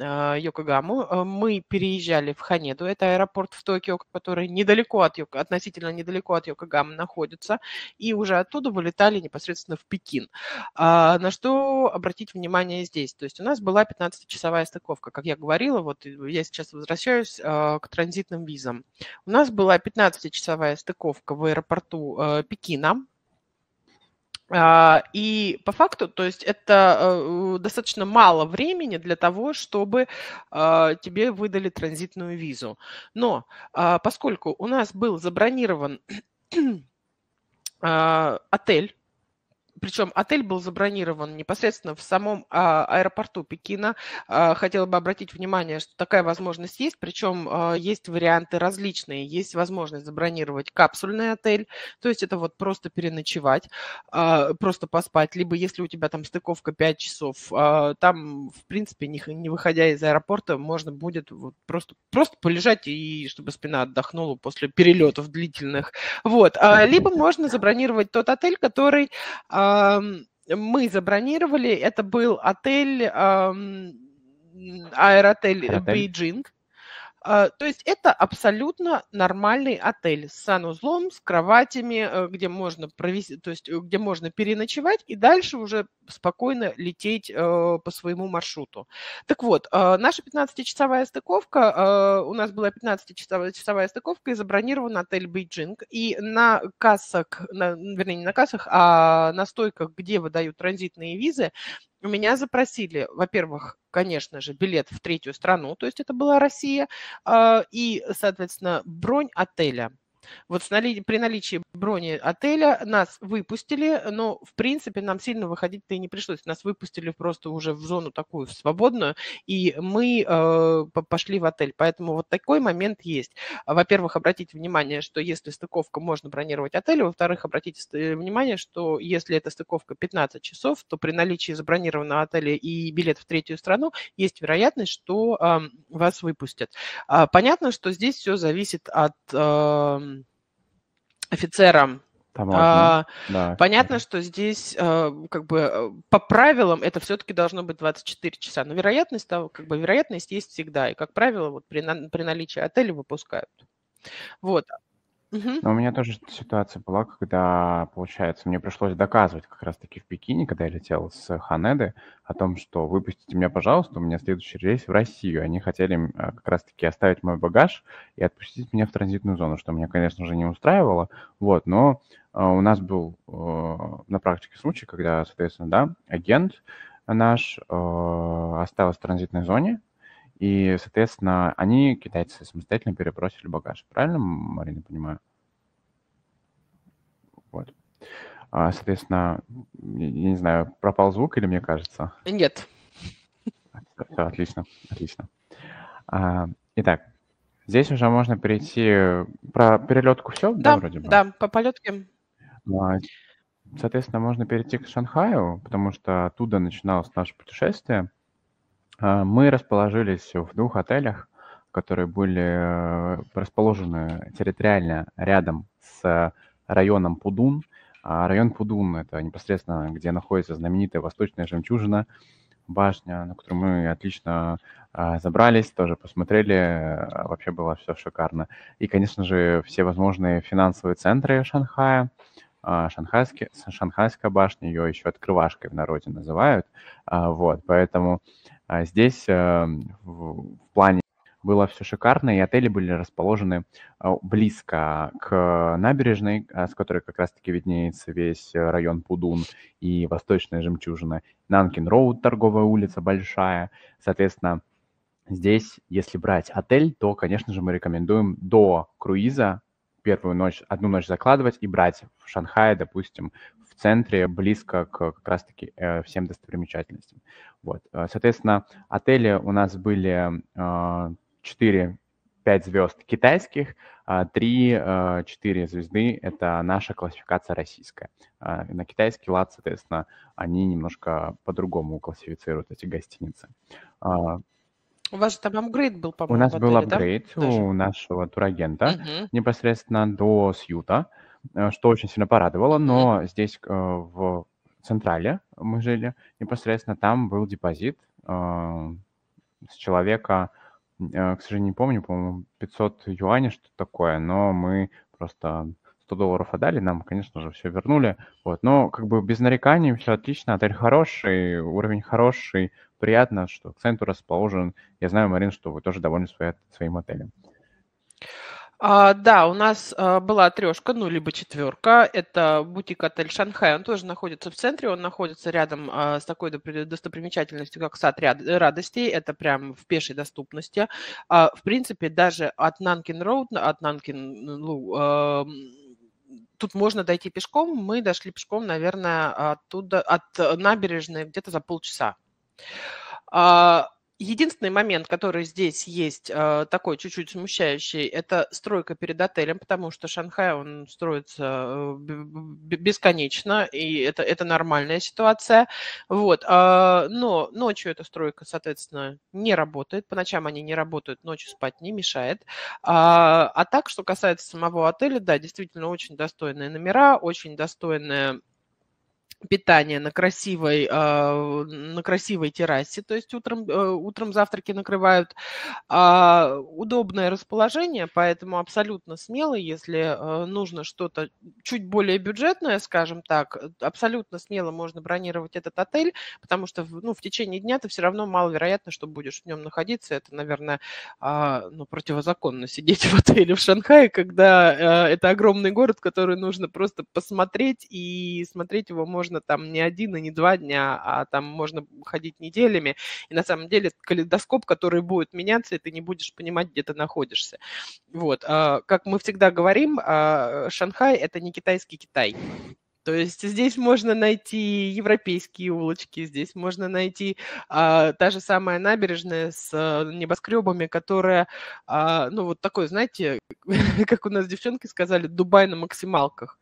а, Йокогаму. Э, мы переезжали в Ханеду, это аэропорт в Токио, который недалеко от Йоко, относительно недалеко от Йокогамы находится, и уже оттуда вылетали непосредственно в Пекин. А, на что обратить внимание здесь? То есть у нас была 15-часовая стыковка, как я говорила, вот я сейчас возвращаюсь э, к транзитным визам. У нас была 15-часовая стыковка в аэропорту э, Пекина, а, и по факту, то есть это э, достаточно мало времени для того, чтобы а, тебе выдали транзитную визу. Но а, поскольку у нас был забронирован отель, причем отель был забронирован непосредственно в самом а, аэропорту Пекина. А, хотела бы обратить внимание, что такая возможность есть, причем а, есть варианты различные. Есть возможность забронировать капсульный отель, то есть это вот просто переночевать, а, просто поспать, либо если у тебя там стыковка 5 часов, а, там, в принципе, не, не выходя из аэропорта, можно будет вот просто, просто полежать и чтобы спина отдохнула после перелетов длительных. Вот. А, либо можно забронировать тот отель, который а, мы забронировали, это был отель, аэротель Бейджинг. А, то есть это абсолютно нормальный отель с санузлом, с кроватями, э, где можно провести, то есть э, где можно переночевать и дальше уже спокойно лететь э, по своему маршруту. Так вот, наша 15-часовая стыковка, у нас была 15-часовая стыковка и забронирован отель Бейджинг. И на кассах, на, вернее, не на кассах, а на стойках, где выдают транзитные визы, у меня запросили, во-первых, конечно же, билет в третью страну, то есть это была Россия, а, и, соответственно, бронь отеля – вот с нали... при наличии брони отеля нас выпустили, но, в принципе, нам сильно выходить-то и не пришлось. Нас выпустили просто уже в зону такую свободную, и мы э, пошли в отель. Поэтому вот такой момент есть. Во-первых, обратите внимание, что если стыковка, можно бронировать отель. Во-вторых, обратите внимание, что если эта стыковка 15 часов, то при наличии забронированного отеля и билет в третью страну есть вероятность, что э, вас выпустят. А понятно, что здесь все зависит от э, офицерам. Там а, да, понятно, да. что здесь э, как бы э, по правилам это все-таки должно быть 24 часа, но вероятность того, как бы вероятность есть всегда, и как правило вот при, при наличии отеля выпускают. Вот. Но у меня тоже ситуация была, когда, получается, мне пришлось доказывать как раз-таки в Пекине, когда я летел с Ханеды, о том, что выпустите меня, пожалуйста, у меня следующий рейс в Россию. Они хотели а, как раз-таки оставить мой багаж и отпустить меня в транзитную зону, что меня, конечно же, не устраивало. Вот, но а, у нас был а, на практике случай, когда, соответственно, да, агент наш а, оставил в транзитной зоне, и, соответственно, они, китайцы, самостоятельно перебросили багаж. Правильно, Марина, понимаю? Вот. А, соответственно, я не знаю, пропал звук или мне кажется? Нет. А, все, отлично, отлично. А, итак, здесь уже можно перейти про перелетку все, да, да вроде бы? Да, по полетке. Соответственно, можно перейти к Шанхаю, потому что оттуда начиналось наше путешествие. А, мы расположились в двух отелях, которые были э, расположены территориально рядом с районом Пудун. А, район Пудун – это непосредственно, где находится знаменитая восточная жемчужина, башня, на которую мы отлично а, забрались, тоже посмотрели, вообще было все шикарно. И, конечно же, все возможные финансовые центры Шанхая, Шанхайский, Шанхайская башня, ее еще открывашкой в народе называют, вот, поэтому а здесь э, в плане было все шикарно, и отели были расположены а, близко к набережной, а, с которой как раз-таки виднеется весь э, район Пудун и Восточная Жемчужина. Нанкин-Роуд, торговая улица большая. Соответственно, здесь, если брать отель, то, конечно же, мы рекомендуем до круиза первую ночь, одну ночь закладывать и брать в Шанхае, допустим, центре, близко к как раз-таки э, всем достопримечательностям. Вот. Э, соответственно, отели у нас были 4 э, 5 звезд китайских, 3-4 а звезды – это наша классификация российская. На китайский лад, соответственно, они немножко по-другому классифицируют эти гостиницы. А, у вас же там апгрейд был, по-моему. У нас отеле, был апгрейд да? у нашего турагента угу. непосредственно до Сьюта. Э, что очень сильно порадовало, но здесь э, в Централе мы жили, непосредственно там был депозит э, с человека, к сожалению, не помню, по-моему, 500 юаней, что такое, но мы просто 100 долларов отдали, нам, конечно же, все вернули. Вот. Но как бы без нареканий, все отлично, отель хороший, уровень хороший, приятно, что к центру расположен. Я знаю, Марин, что вы тоже довольны своим отелем. А, да, у нас а, была трешка, ну, либо четверка. Это бутик-отель «Шанхай». Он тоже находится в центре. Он находится рядом а, с такой достопримечательностью, как «Сад ряд, радостей». Это прям в пешей доступности. А, в принципе, даже от Нанкин-Роуд, от Нанкин... лу ну, а, тут можно дойти пешком. Мы дошли пешком, наверное, оттуда, от набережной где-то за полчаса. А, Единственный момент, который здесь есть, э, такой чуть-чуть смущающий, это стройка перед отелем, потому что Шанхай, он строится э, бесконечно, и это, это нормальная ситуация. Вот. А, но ночью эта стройка, соответственно, не работает, по ночам они не работают, ночью спать не мешает. А, а так, что касается самого отеля, да, действительно очень достойные номера, очень достойная питание на красивой, а, на красивой террасе, то есть утром, э, утром завтраки накрывают. А, удобное расположение, поэтому абсолютно смело, если э, нужно что-то чуть более бюджетное, скажем так, абсолютно смело можно бронировать этот отель, потому что ну, в течение дня ты все равно маловероятно, что будешь в нем находиться. Это, наверное, а, ну, противозаконно сидеть в отеле в Шанхае, когда э, это огромный город, который нужно просто посмотреть, и смотреть его можно можно там не один и не два дня, а там можно ходить неделями. И на самом деле калейдоскоп, который будет меняться, и ты не будешь понимать, где ты находишься. Вот. А, как мы всегда говорим, а, Шанхай – это не китайский Китай. То есть здесь можно найти европейские улочки, здесь можно найти а, та же самая набережная с а, небоскребами, которая, а, ну вот такой, знаете, как у нас девчонки сказали, Дубай на максималках.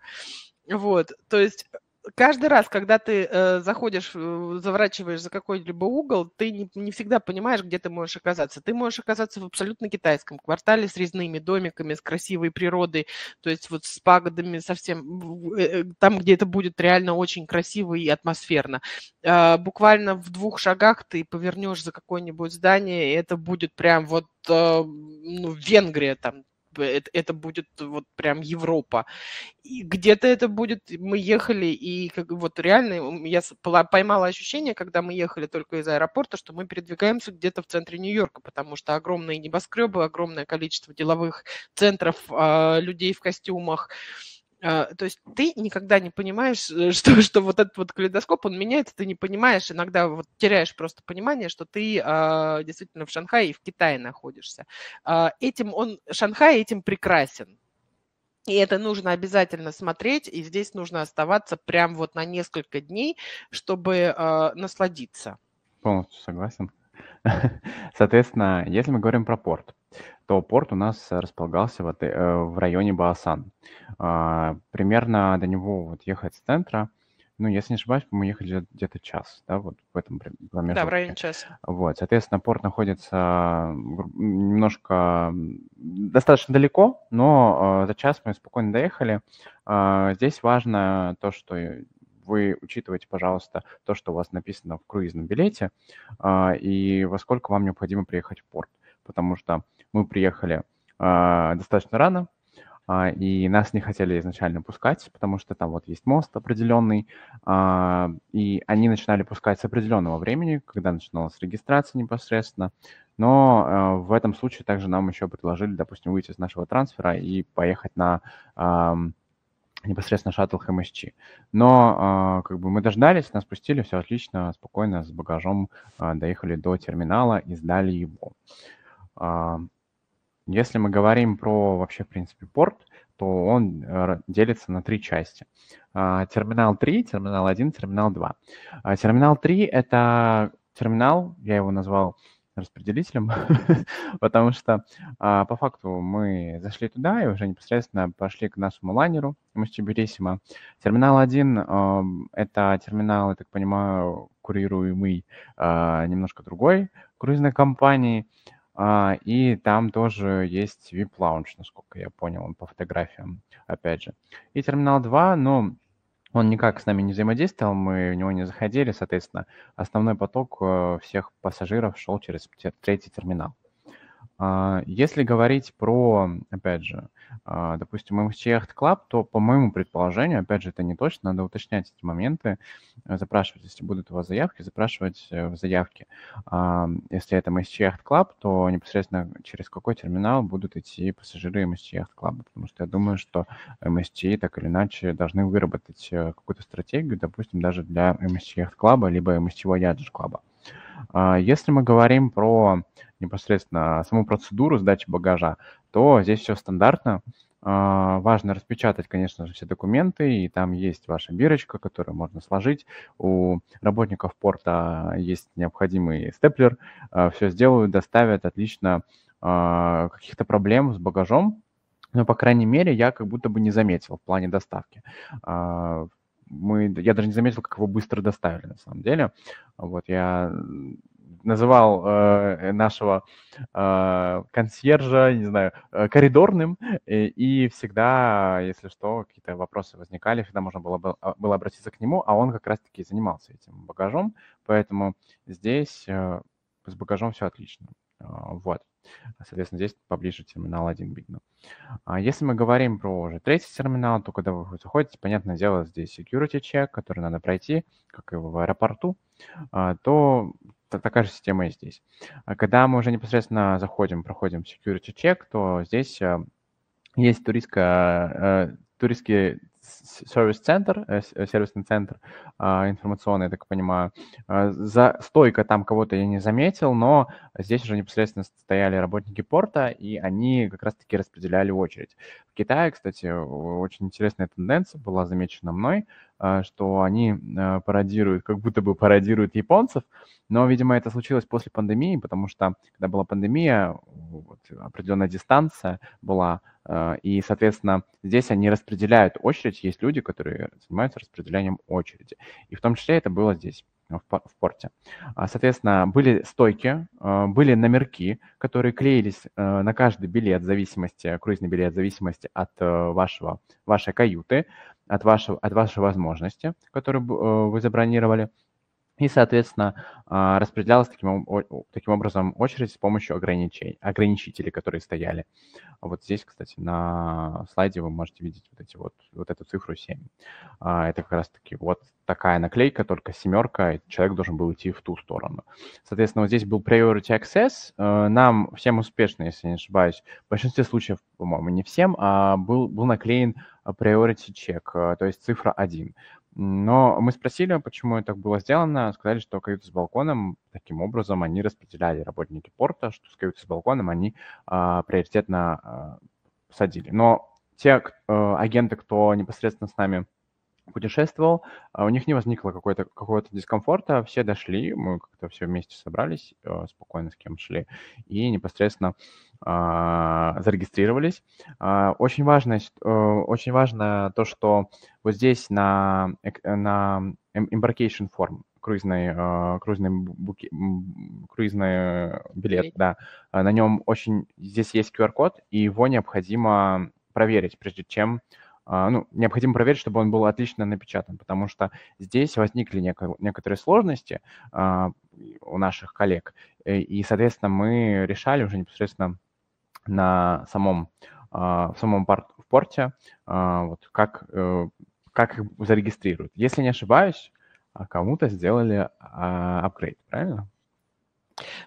Вот, то есть каждый раз, когда ты э, заходишь, э, заворачиваешь за какой-либо угол, ты не, не всегда понимаешь, где ты можешь оказаться. Ты можешь оказаться в абсолютно китайском квартале с резными домиками, с красивой природой, то есть вот с пагодами совсем, э, э, там, где это будет реально очень красиво и атмосферно. Э, буквально в двух шагах ты повернешь за какое-нибудь здание, и это будет прям вот э, ну, Венгрия там, Типа, это, будет вот прям Европа. И где-то это будет, мы ехали, и как, вот реально я поймала ощущение, когда мы ехали только из аэропорта, что мы передвигаемся где-то в центре Нью-Йорка, потому что огромные небоскребы, огромное количество деловых центров, а, людей в костюмах, а, то есть ты никогда не понимаешь, э, что, что вот этот вот калейдоскоп, он меняется, ты не понимаешь, иногда вот теряешь просто понимание, что ты а, действительно в Шанхае и в Китае находишься. А, этим он, Шанхай этим прекрасен. И это нужно обязательно смотреть, и здесь нужно оставаться прям вот на несколько дней, чтобы насладиться. Полностью согласен. Соответственно, если мы говорим про порт, то порт у нас располагался вот, э, в районе Баасан. А, примерно до него вот ехать с центра, ну, если не ошибаюсь, мы ехали где-то час, да, вот в этом промежутке. Да, в районе часа. Вот, соответственно, порт находится немножко, достаточно далеко, но э, за час мы спокойно доехали. А, здесь важно то, что вы учитываете, пожалуйста, то, что у вас написано в круизном билете а, и во сколько вам необходимо приехать в порт. Потому что мы приехали а, достаточно рано, а, и нас не хотели изначально пускать, потому что там вот есть мост определенный, и они начинали пускать с определенного времени, когда начиналась регистрация непосредственно, но в этом случае также нам еще предложили, допустим, выйти с нашего трансфера и поехать на непосредственно шаттл HMSG. Но э, как бы мы дождались, нас пустили, все отлично, спокойно с багажом э, доехали до терминала и сдали его. Э, если мы говорим про вообще, в принципе, порт, то он э, делится на три части. Э, терминал 3, терминал 1, терминал 2. Э, терминал 3 – это терминал, я его назвал распределителем, потому что а, по факту мы зашли туда и уже непосредственно пошли к нашему лайнеру, мы с Тюбересима. Терминал 1 а, – это терминал, я так понимаю, курируемый а, немножко другой круизной компании, а, и там тоже есть VIP-лаунж, насколько я понял, по фотографиям, опять же. И терминал 2, ну, он никак с нами не взаимодействовал, мы в него не заходили, соответственно, основной поток э, всех пассажиров шел через третий терминал. А, если говорить про, опять же, а, допустим, MCHT Club, то по моему предположению, опять же, это не точно, надо уточнять эти моменты, э, запрашивать, если будут у вас заявки, запрашивать э, в заявке. А, если это MCHT Club, то непосредственно через какой терминал будут идти пассажиры MCHT Club, потому что я думаю, что MST так или иначе должны выработать э, какую-то стратегию, допустим, даже для MCHT Club, либо MST Voyager Club. Если мы говорим про непосредственно саму процедуру сдачи багажа, то здесь все стандартно. А, важно распечатать, конечно же, все документы, и там есть ваша бирочка, которую можно сложить. У работников порта есть необходимый степлер. А, все сделают, доставят отлично. А, каких-то проблем с багажом, но, по крайней мере, я как будто бы не заметил в плане доставки мы, я даже не заметил, как его быстро доставили, на самом деле. Вот я называл э, нашего э, консьержа, не знаю, э, коридорным, и, э, и всегда, если что, какие-то вопросы возникали, всегда можно было, а, было обратиться к нему, а он как раз-таки занимался этим багажом, поэтому здесь э, с багажом все отлично. Э, вот. Соответственно, здесь поближе терминал 1 видно. А если мы говорим про уже третий терминал, то когда вы заходите, понятное дело, здесь security check, который надо пройти, как и в аэропорту, а, то такая же система и здесь. А когда мы уже непосредственно заходим, проходим security check, то здесь э, есть туристская, э, туристский сервис-центр, э, сервисный центр информационный, так понимаю. За стойка там кого-то я не заметил, но здесь уже непосредственно стояли работники порта, и они как раз-таки распределяли очередь. Китае, кстати, э, очень интересная тенденция была замечена мной, а, что они а, пародируют, как будто бы пародируют японцев, но, видимо, это случилось после пандемии, потому что, когда была пандемия, вот, определенная дистанция была, а, и, соответственно, здесь они распределяют очередь, есть люди, которые занимаются распределением очереди, и в том числе это было здесь в порте. А, соответственно, были стойки, а, были номерки, которые клеились э, на каждый билет в зависимости, круизный билет в зависимости от э, вашего, вашей каюты, от, вашего, от вашей возможности, которую э, вы забронировали – и, соответственно, а, распределялась таким, таким образом очередь с помощью ограничений, ограничителей, которые стояли. Вот здесь, кстати, на слайде вы можете видеть вот, эти вот, вот эту цифру 7. А, это как раз-таки вот такая наклейка, только семерка, и человек должен был идти в ту сторону. Соответственно, вот здесь был Priority Access. Э, нам всем успешно, если не ошибаюсь, в большинстве случаев, по-моему, не всем, а был, был наклеен Priority Check, э, то есть цифра 1. Но мы спросили, почему это было сделано, сказали, что каюты с балконом таким образом они распределяли работники порта, что с каюты с балконом они э, приоритетно э, а, садили. Но те э, агенты, кто непосредственно с нами путешествовал, а у них не возникло какой-то, какого-то дискомфорта, все дошли, мы как-то все вместе собрались, э, спокойно с кем шли, и непосредственно а, зарегистрировались. А, очень, важно, э, очень важно то, что вот здесь на, э, на эм, embarkation form, круизный, круизный, буки, круизный билет, билет, да, на нем очень, здесь есть QR-код, и его необходимо проверить, прежде чем а, ну, необходимо проверить, чтобы он был отлично напечатан, потому что здесь возникли некоторые сложности а, у наших коллег, э, и, соответственно, мы решали уже непосредственно на самом, а, в самом порт, в порте, вот, как, э, как их зарегистрируют. Если не ошибаюсь, кому-то сделали апгрейд, правильно?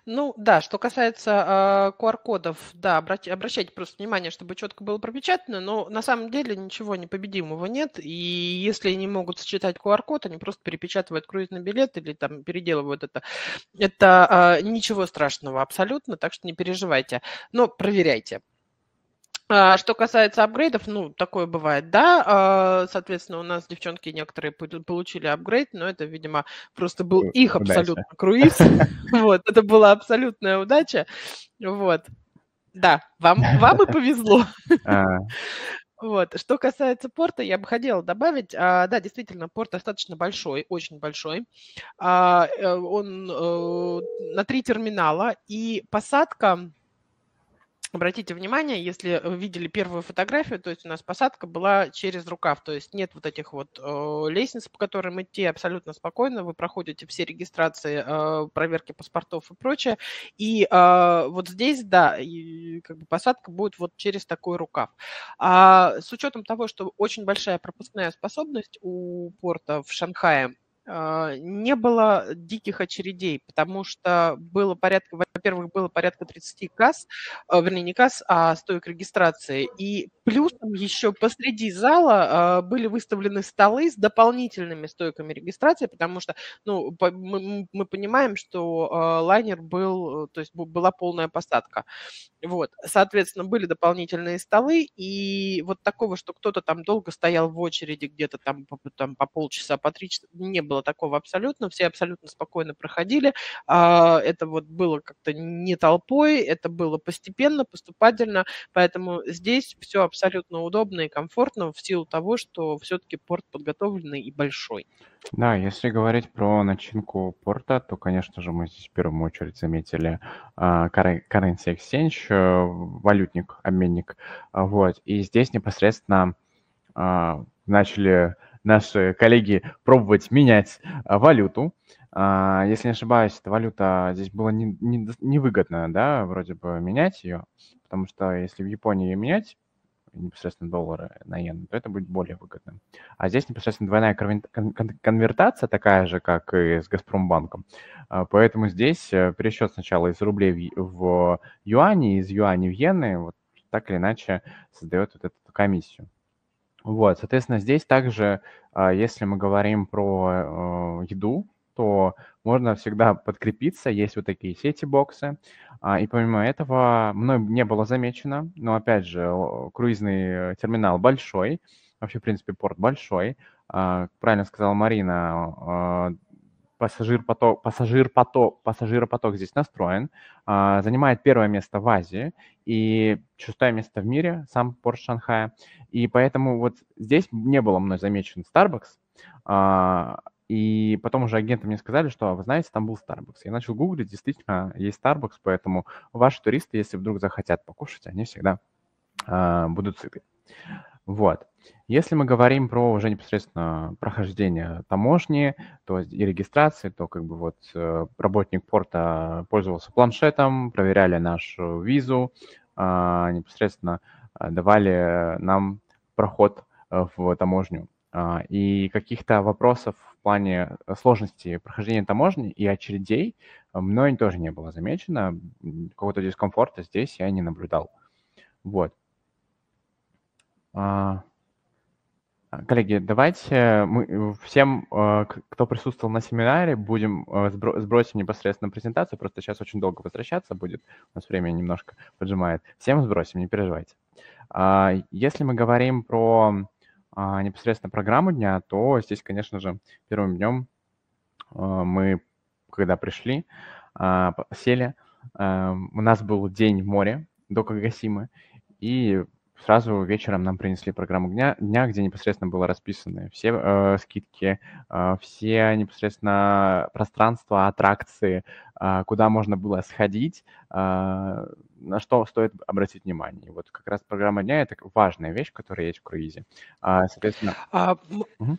Ну да, что касается э, а, QR-кодов, да, обращ, обращайте просто внимание, чтобы четко было пропечатано, но на самом деле ничего непобедимого нет, и если они могут сочетать QR-код, они просто перепечатывают круизный билет или там переделывают это. Это э, ничего страшного абсолютно, так что не переживайте, но проверяйте. А, что касается апгрейдов, ну, такое бывает, да. А, соответственно, у нас девчонки некоторые получили апгрейд, но это, видимо, просто был э, их абсолютно круиз. Вот, это была абсолютная удача. Вот. Да, вам, вам и повезло. А. Вот. Что касается порта, я бы хотела добавить, да, действительно, порт достаточно большой, очень большой. Э, он э, на три терминала, и посадка Обратите внимание, если вы видели первую фотографию, то есть у нас посадка была через рукав, то есть нет вот этих вот э, лестниц, по которым идти абсолютно спокойно, вы проходите все регистрации, э, проверки паспортов и прочее, и э, вот здесь, да, и, как бы посадка будет вот через такой рукав. А с учетом того, что очень большая пропускная способность у порта в Шанхае, а, не было диких очередей, потому что было порядка, во-первых, было порядка 30 касс, а, вернее, не касс, а стоек регистрации. И плюсом еще посреди зала а, были выставлены столы с дополнительными стойками регистрации, потому что ну, мы, мы понимаем, что лайнер был, то есть была полная посадка. Вот. Соответственно, были дополнительные столы, и вот такого, что кто-то там долго стоял в очереди где-то там, там по полчаса, по три часа, не было было такого абсолютно, все абсолютно спокойно проходили. А, это вот было как-то не толпой, это было постепенно, поступательно, поэтому здесь все абсолютно удобно и комфортно в силу того, что все-таки порт подготовленный и большой. Да, если говорить про начинку порта, то, конечно же, мы здесь в первую очередь заметили uh, currency exchange, э, валютник, обменник. Uh, вот. И здесь непосредственно а, начали наши коллеги пробовать менять а, валюту. А, если не ошибаюсь, эта валюта здесь была невыгодно, не, не да, вроде бы менять ее, потому что если в Японии ее менять, непосредственно доллары на иену, то это будет более выгодно. А здесь непосредственно двойная конвертация такая же, как и с Газпромбанком. А, поэтому здесь э, пересчет сначала из рублей в юани, из юани в иены, вот так или иначе создает вот эту комиссию. Вот, соответственно, здесь также, а, если мы говорим про э, еду, то можно всегда подкрепиться, есть вот такие сети-боксы. А, и помимо этого, мной не было замечено, но опять же, круизный терминал большой, вообще, в принципе, порт большой. А, правильно сказала Марина, пассажир поток, пассажир поток, пассажиропоток здесь настроен, а, занимает первое место в Азии и шестое место в мире, сам порт Шанхая. И поэтому вот здесь не было мной замечен Starbucks, а, и потом уже агенты мне сказали, что, «А вы знаете, там был Starbucks. Я начал гуглить, действительно, есть Starbucks, поэтому ваши туристы, если вдруг захотят покушать, они всегда будут сыты. Вот. Если мы говорим про уже непосредственно прохождение таможни, то и регистрации, то как бы вот э, работник порта пользовался планшетом, проверяли нашу визу, а, непосредственно э, давали нам проход э, в таможню. А, и каких-то вопросов в плане сложности прохождения таможни и очередей мной тоже не было замечено. Какого-то дискомфорта здесь я не наблюдал. Вот. А, коллеги, давайте мы э, всем, э, кто присутствовал на семинаре, будем э, сбросим непосредственно презентацию, просто сейчас очень долго возвращаться будет, у нас время немножко поджимает. Всем сбросим, не переживайте. А, если мы говорим про а, непосредственно программу дня, то здесь, конечно же, первым днем мы, когда пришли, сели, у нас был день в море до Кагасимы, и Сразу вечером нам принесли программу дня, дня где непосредственно было расписаны все э, скидки, э, все непосредственно пространства, аттракции, э, куда можно было сходить, э, на что стоит обратить внимание. вот как раз программа дня – это важная вещь, которая есть в круизе. А, соответственно... А, угу.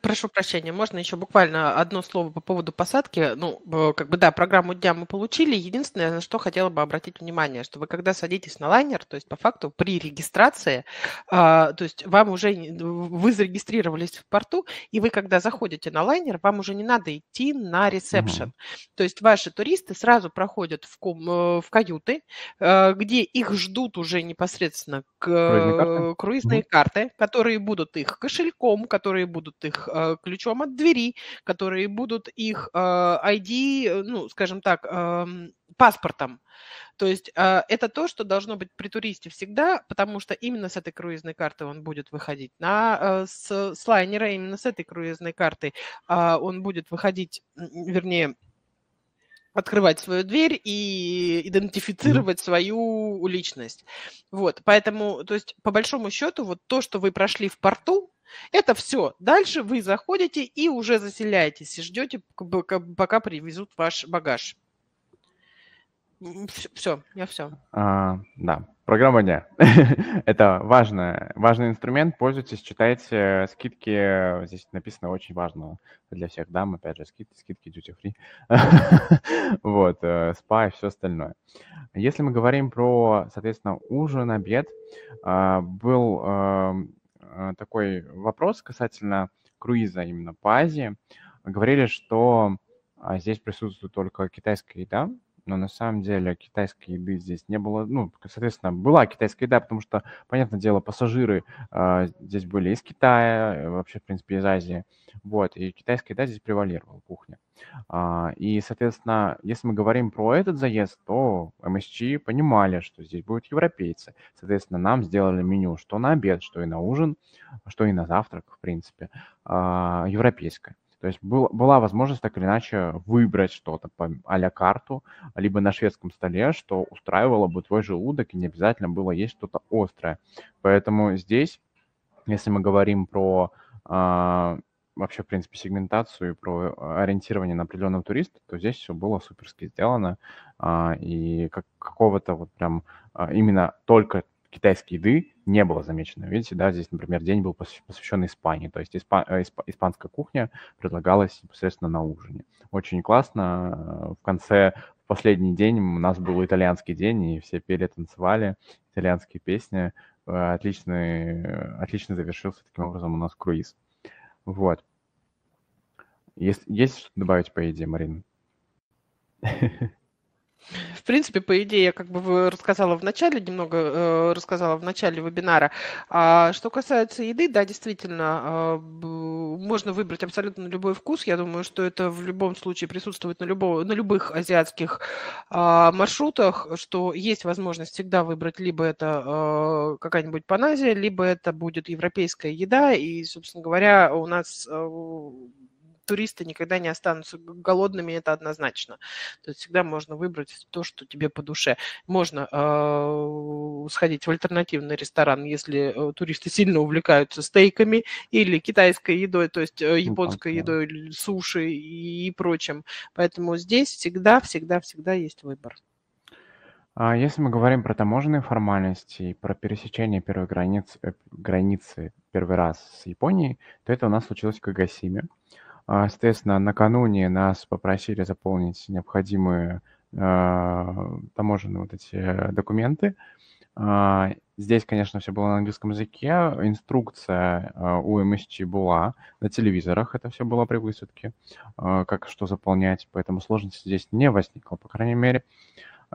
Прошу прощения, можно еще буквально одно слово по поводу посадки? Ну, как бы, да, программу дня мы получили. Единственное, на что хотела бы обратить внимание, что вы когда садитесь на лайнер, то есть по факту при регистрации, а, то есть вам уже, вы зарегистрировались в порту, и вы когда заходите на лайнер, вам уже не надо идти на ресепшн. То есть ваши туристы сразу проходят в, ком, э, в каюты, э, где их ждут уже непосредственно к, круизные карты, э, круизные mm-hmm. карты которые будут их кошельком, которые будут их Э, ключом от двери, которые будут их э, ID, э, ну, скажем так, эм, паспортом. То есть это то, что должно быть при туристе всегда, потому что именно с этой круизной карты он будет выходить. На, с, с лайнера именно с этой круизной карты он будет выходить, вернее, открывать свою дверь и идентифицировать свою личность. Вот, поэтому, то есть, по большому счету, вот то, что вы прошли в порту, это все. Дальше вы заходите и уже заселяетесь и ждете, пока привезут ваш багаж. Все, я все. А, да, программа дня. Это важно, важный инструмент. Пользуйтесь, читайте э, скидки. Здесь написано очень важно для всех дам. Опять же, скидки, скидки duty free. вот, э, спа и все остальное. Если мы говорим про, соответственно, ужин, обед, а, был эм, такой вопрос касательно круиза именно по Азии. Говорили, что а, здесь присутствует только китайская еда, но на самом деле китайской еды здесь не было. Ну, соответственно, была китайская еда, потому что, понятное дело, пассажиры э, здесь были из Китая, вообще, в принципе, из Азии. Вот, и китайская еда здесь превалировала, кухня. А, и, соответственно, если мы говорим про этот заезд, то MSG понимали, что здесь будут европейцы. Соответственно, нам сделали меню что на обед, что и на ужин, что и на завтрак, в принципе, а, европейское. То есть был, была возможность так или иначе выбрать что-то по а карту, либо на шведском столе, что устраивало бы твой желудок, и не обязательно было есть что-то острое. Поэтому здесь, если мы говорим про э, вообще, в принципе, сегментацию, про ориентирование на определенного туриста, то здесь все было суперски сделано. Э, и как, какого-то вот прям э, именно только китайской еды не было замечено. Видите, да, здесь, например, день был посвящен Испании, то есть испа- э, испа- испанская кухня предлагалась непосредственно на ужине. Очень классно. Э, в конце, в последний день у нас был итальянский день, и все пели, танцевали итальянские песни. Э, отличный, отлично завершился таким образом у нас круиз. Вот. Есть, есть что добавить по идее, Марин? В принципе, по идее, я как бы рассказала в начале, немного э, рассказала в начале вебинара. А что касается еды, да, действительно, э, можно выбрать абсолютно любой вкус. Я думаю, что это в любом случае присутствует на, любого, на любых азиатских э, маршрутах, что есть возможность всегда выбрать либо это э, какая-нибудь паназия, либо это будет европейская еда. И, собственно говоря, у нас... Э, туристы никогда не останутся голодными, это однозначно. То есть всегда можно выбрать то, что тебе по душе. Можно э, сходить в альтернативный ресторан, если э, туристы сильно увлекаются стейками или китайской едой, то есть э, ну, японской едой, суши и прочим. Поэтому здесь всегда, всегда, всегда есть выбор. А если мы говорим про таможенные формальности и про пересечение первой границы, э, границы первый раз с Японией, то это у нас случилось в Кагасиме. А, соответственно, накануне нас попросили заполнить необходимые а, таможенные вот эти документы. А, здесь, конечно, все было на английском языке. Инструкция у MSC была на телевизорах. Это все было при высадке, как что заполнять. Поэтому сложности здесь не возникло, по крайней мере.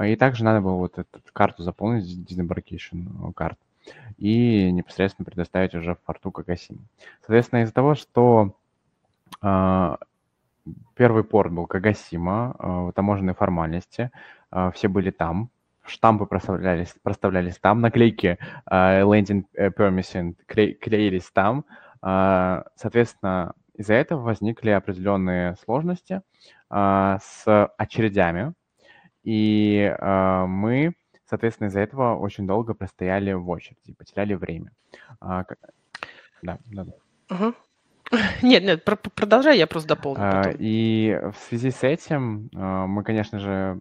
И также надо было вот эту карту заполнить, disembarkation карт, и непосредственно предоставить уже в порту Кагасим. Соответственно, из-за того, что а, первый порт был Кагасима, а, таможенные формальности, а, все были там, штампы проставлялись, проставлялись там, наклейки landing э, permission клеились там. Соответственно, из-за этого возникли определенные сложности с очередями, и мы, соответственно, из-за этого очень долго простояли в очереди, потеряли время. Да, да, да. Угу. Нет, нет, про- продолжай, я просто дополню. А, и в связи с этим а, мы, конечно же,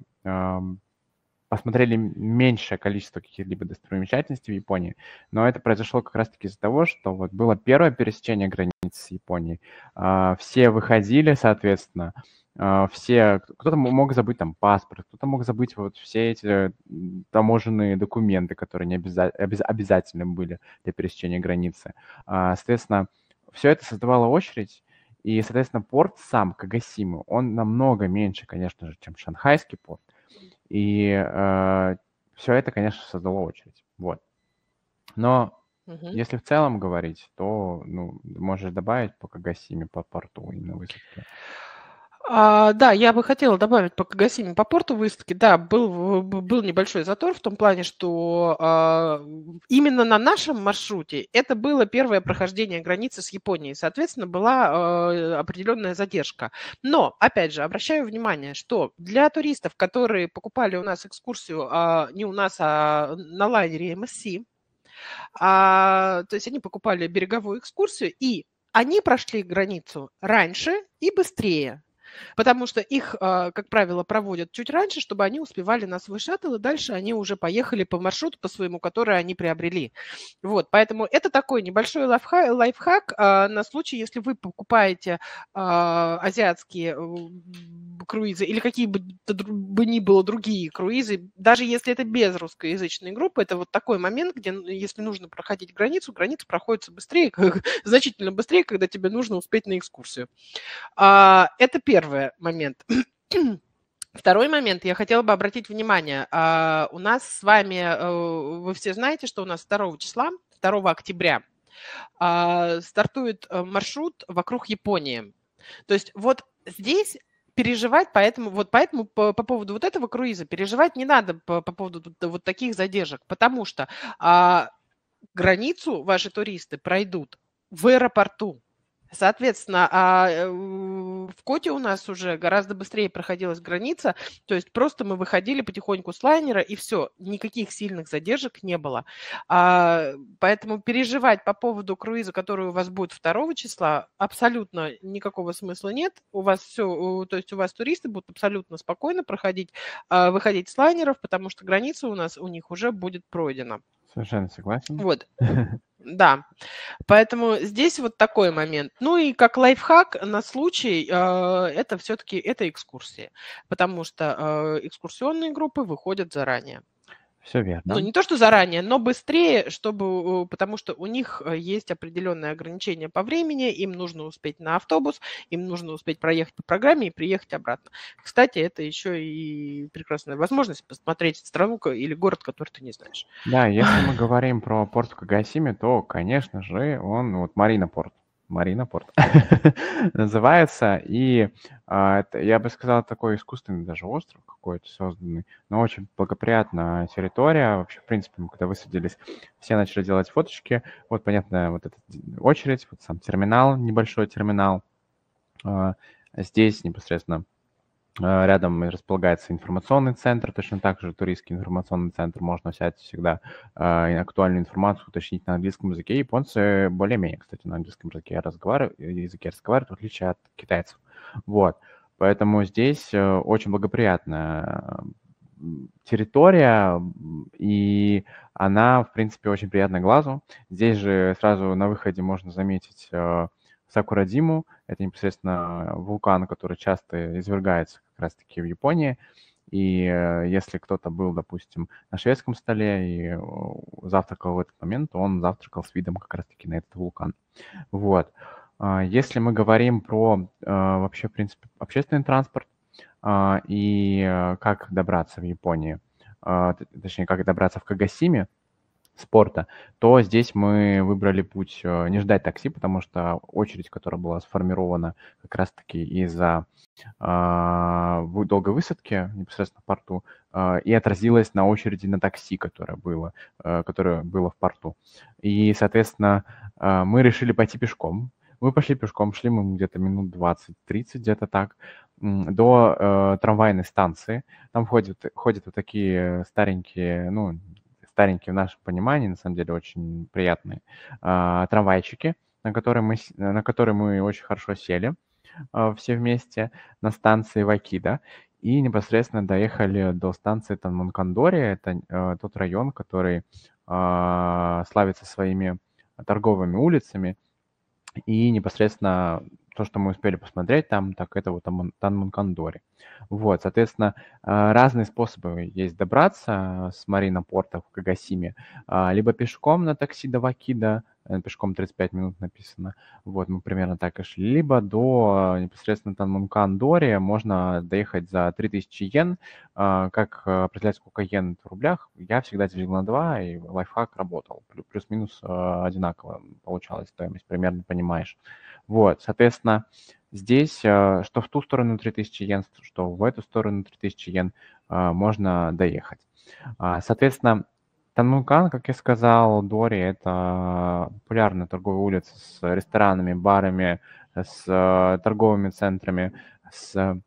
посмотрели меньшее количество каких-либо достопримечательностей в Японии, но это произошло как раз-таки из-за того, что вот было первое пересечение границ с Японией. А, все выходили, соответственно, а, все, кто-то мог забыть там паспорт, кто-то мог забыть вот все эти э, таможенные документы, которые не обяза... обязательны были для пересечения границы. Соответственно, все это создавало очередь, и, соответственно, порт сам, Кагасимы, он намного меньше, конечно же, чем шанхайский порт. И э, все это, конечно, создало очередь. Вот. Но угу. если в целом говорить, то ну, можешь добавить по Кагасиме, по порту именно выставки. А, да, я бы хотела добавить по Кагасиме, по порту выставки. Да, был, был небольшой затор в том плане, что а, именно на нашем маршруте это было первое прохождение границы с Японией. Соответственно, была а, определенная задержка. Но, опять же, обращаю внимание, что для туристов, которые покупали у нас экскурсию, а, не у нас, а на лайнере MSC, а, то есть они покупали береговую экскурсию, и они прошли границу раньше и быстрее потому что их, а, как правило, проводят чуть раньше, чтобы они успевали на свой шаттл, и дальше они уже поехали по маршруту по своему, который они приобрели. Вот, поэтому это такой небольшой лайфхак, лайфхак на случай, если вы покупаете а, азиатские э, круизы или какие бы, бы ни было другие круизы, даже если это без русскоязычной группы, это вот такой момент, где ну, если нужно проходить границу, граница проходится быстрее, значительно быстрее, когда тебе нужно успеть на экскурсию. А, это первое первый момент. Второй момент, я хотела бы обратить внимание, а, у нас с вами, э, вы все знаете, что у нас 2 числа, 2 октября, а, стартует э, маршрут вокруг Японии. То есть вот здесь переживать, поэтому вот поэтому по, по поводу вот этого круиза переживать не надо по, по поводу вот таких задержек, потому что а, границу ваши туристы пройдут в аэропорту. Соответственно, а э, в Коте у нас уже гораздо быстрее проходилась граница, то есть просто мы выходили потихоньку с лайнера, и все, никаких сильных задержек не было. А, поэтому переживать по поводу круиза, который у вас будет 2 числа, абсолютно никакого смысла нет. У вас все, то есть у вас туристы будут абсолютно спокойно проходить, а, выходить с лайнеров, потому что граница у нас у них уже будет пройдена. Совершенно согласен. Вот. Да, поэтому здесь вот такой момент. Ну и как лайфхак на случай, а, это все-таки это экскурсии, потому что а, экскурсионные группы выходят заранее. Все верно. Ну, не то, что заранее, но быстрее, чтобы, потому что у них э, есть определенные ограничения по времени, им нужно успеть на автобус, им нужно успеть проехать по программе и приехать обратно. Кстати, это еще и прекрасная возможность посмотреть страну или город, который ты не знаешь. Да, если мы говорим про порт в Кагасиме, то, конечно же, он, вот Марина Порт, Марина Порт называется. И э, это, я бы сказал, такой искусственный даже остров какой-то созданный, но очень благоприятная территория. Вообще, в принципе, мы когда высадились, все начали делать фоточки. Вот, понятно, вот эта очередь, вот сам терминал, небольшой терминал. Э, здесь непосредственно Э, рядом располагается информационный центр, точно так же туристский информационный центр. Можно взять всегда э, актуальную информацию, уточнить на английском языке. Японцы более-менее, кстати, на английском языке разговаривают, языке разговаривают, в отличие от китайцев. Вот. Поэтому здесь э, очень благоприятная территория, и она, в принципе, очень приятна глазу. Здесь же сразу на выходе можно заметить Сакурадиму Это непосредственно э, вулкан, который часто извергается как раз-таки в Японии. И э, если кто-то был, допустим, на шведском столе и э, завтракал в этот момент, то он завтракал с видом как раз-таки на этот вулкан. Вот. А, если мы говорим про вообще, в принципе, общественный транспорт а, и как добраться в Японии, а, точнее, как добраться в Кагасиме, спорта, то здесь мы выбрали путь э, не ждать такси, потому что очередь, которая была сформирована как раз-таки из-за э, долгой высадки непосредственно в порту, э, и отразилась на очереди на такси, которое было, э, которое было в порту. И, соответственно, э, мы решили пойти пешком. Мы пошли пешком, шли мы где-то минут 20-30, где-то так, до э, трамвайной станции. Там ходят, ходят вот такие старенькие, ну, старенькие в нашем понимании, на самом деле очень приятные э, трамвайчики, на которые, мы, на которые мы очень хорошо сели э, все вместе на станции Вакида и непосредственно доехали до станции Танмонкандори. Это э, тот район, который э, славится своими торговыми улицами – и непосредственно то, что мы успели посмотреть там, так это вот Танмункандори. Вот, соответственно, а, разные способы есть добраться с Марина Порта в Кагасиме. А, либо пешком на такси до Вакида, Э, пешком 35 минут написано. Вот, мы примерно так и шли. Либо до э, непосредственно Танмункан-Дори можно доехать за 3000 йен. Э, как определять, сколько йен в рублях, я всегда делил на 2, и лайфхак работал. Плюс-минус одинаково получалась стоимость, примерно понимаешь. Вот, соответственно, Здесь, что в ту сторону 3000 йен, что в эту сторону 3000 йен, можно доехать. А, соответственно, Танмукан, как я сказал, Дори – это популярная торговая улица с ресторанами, барами, с э, торговыми центрами, с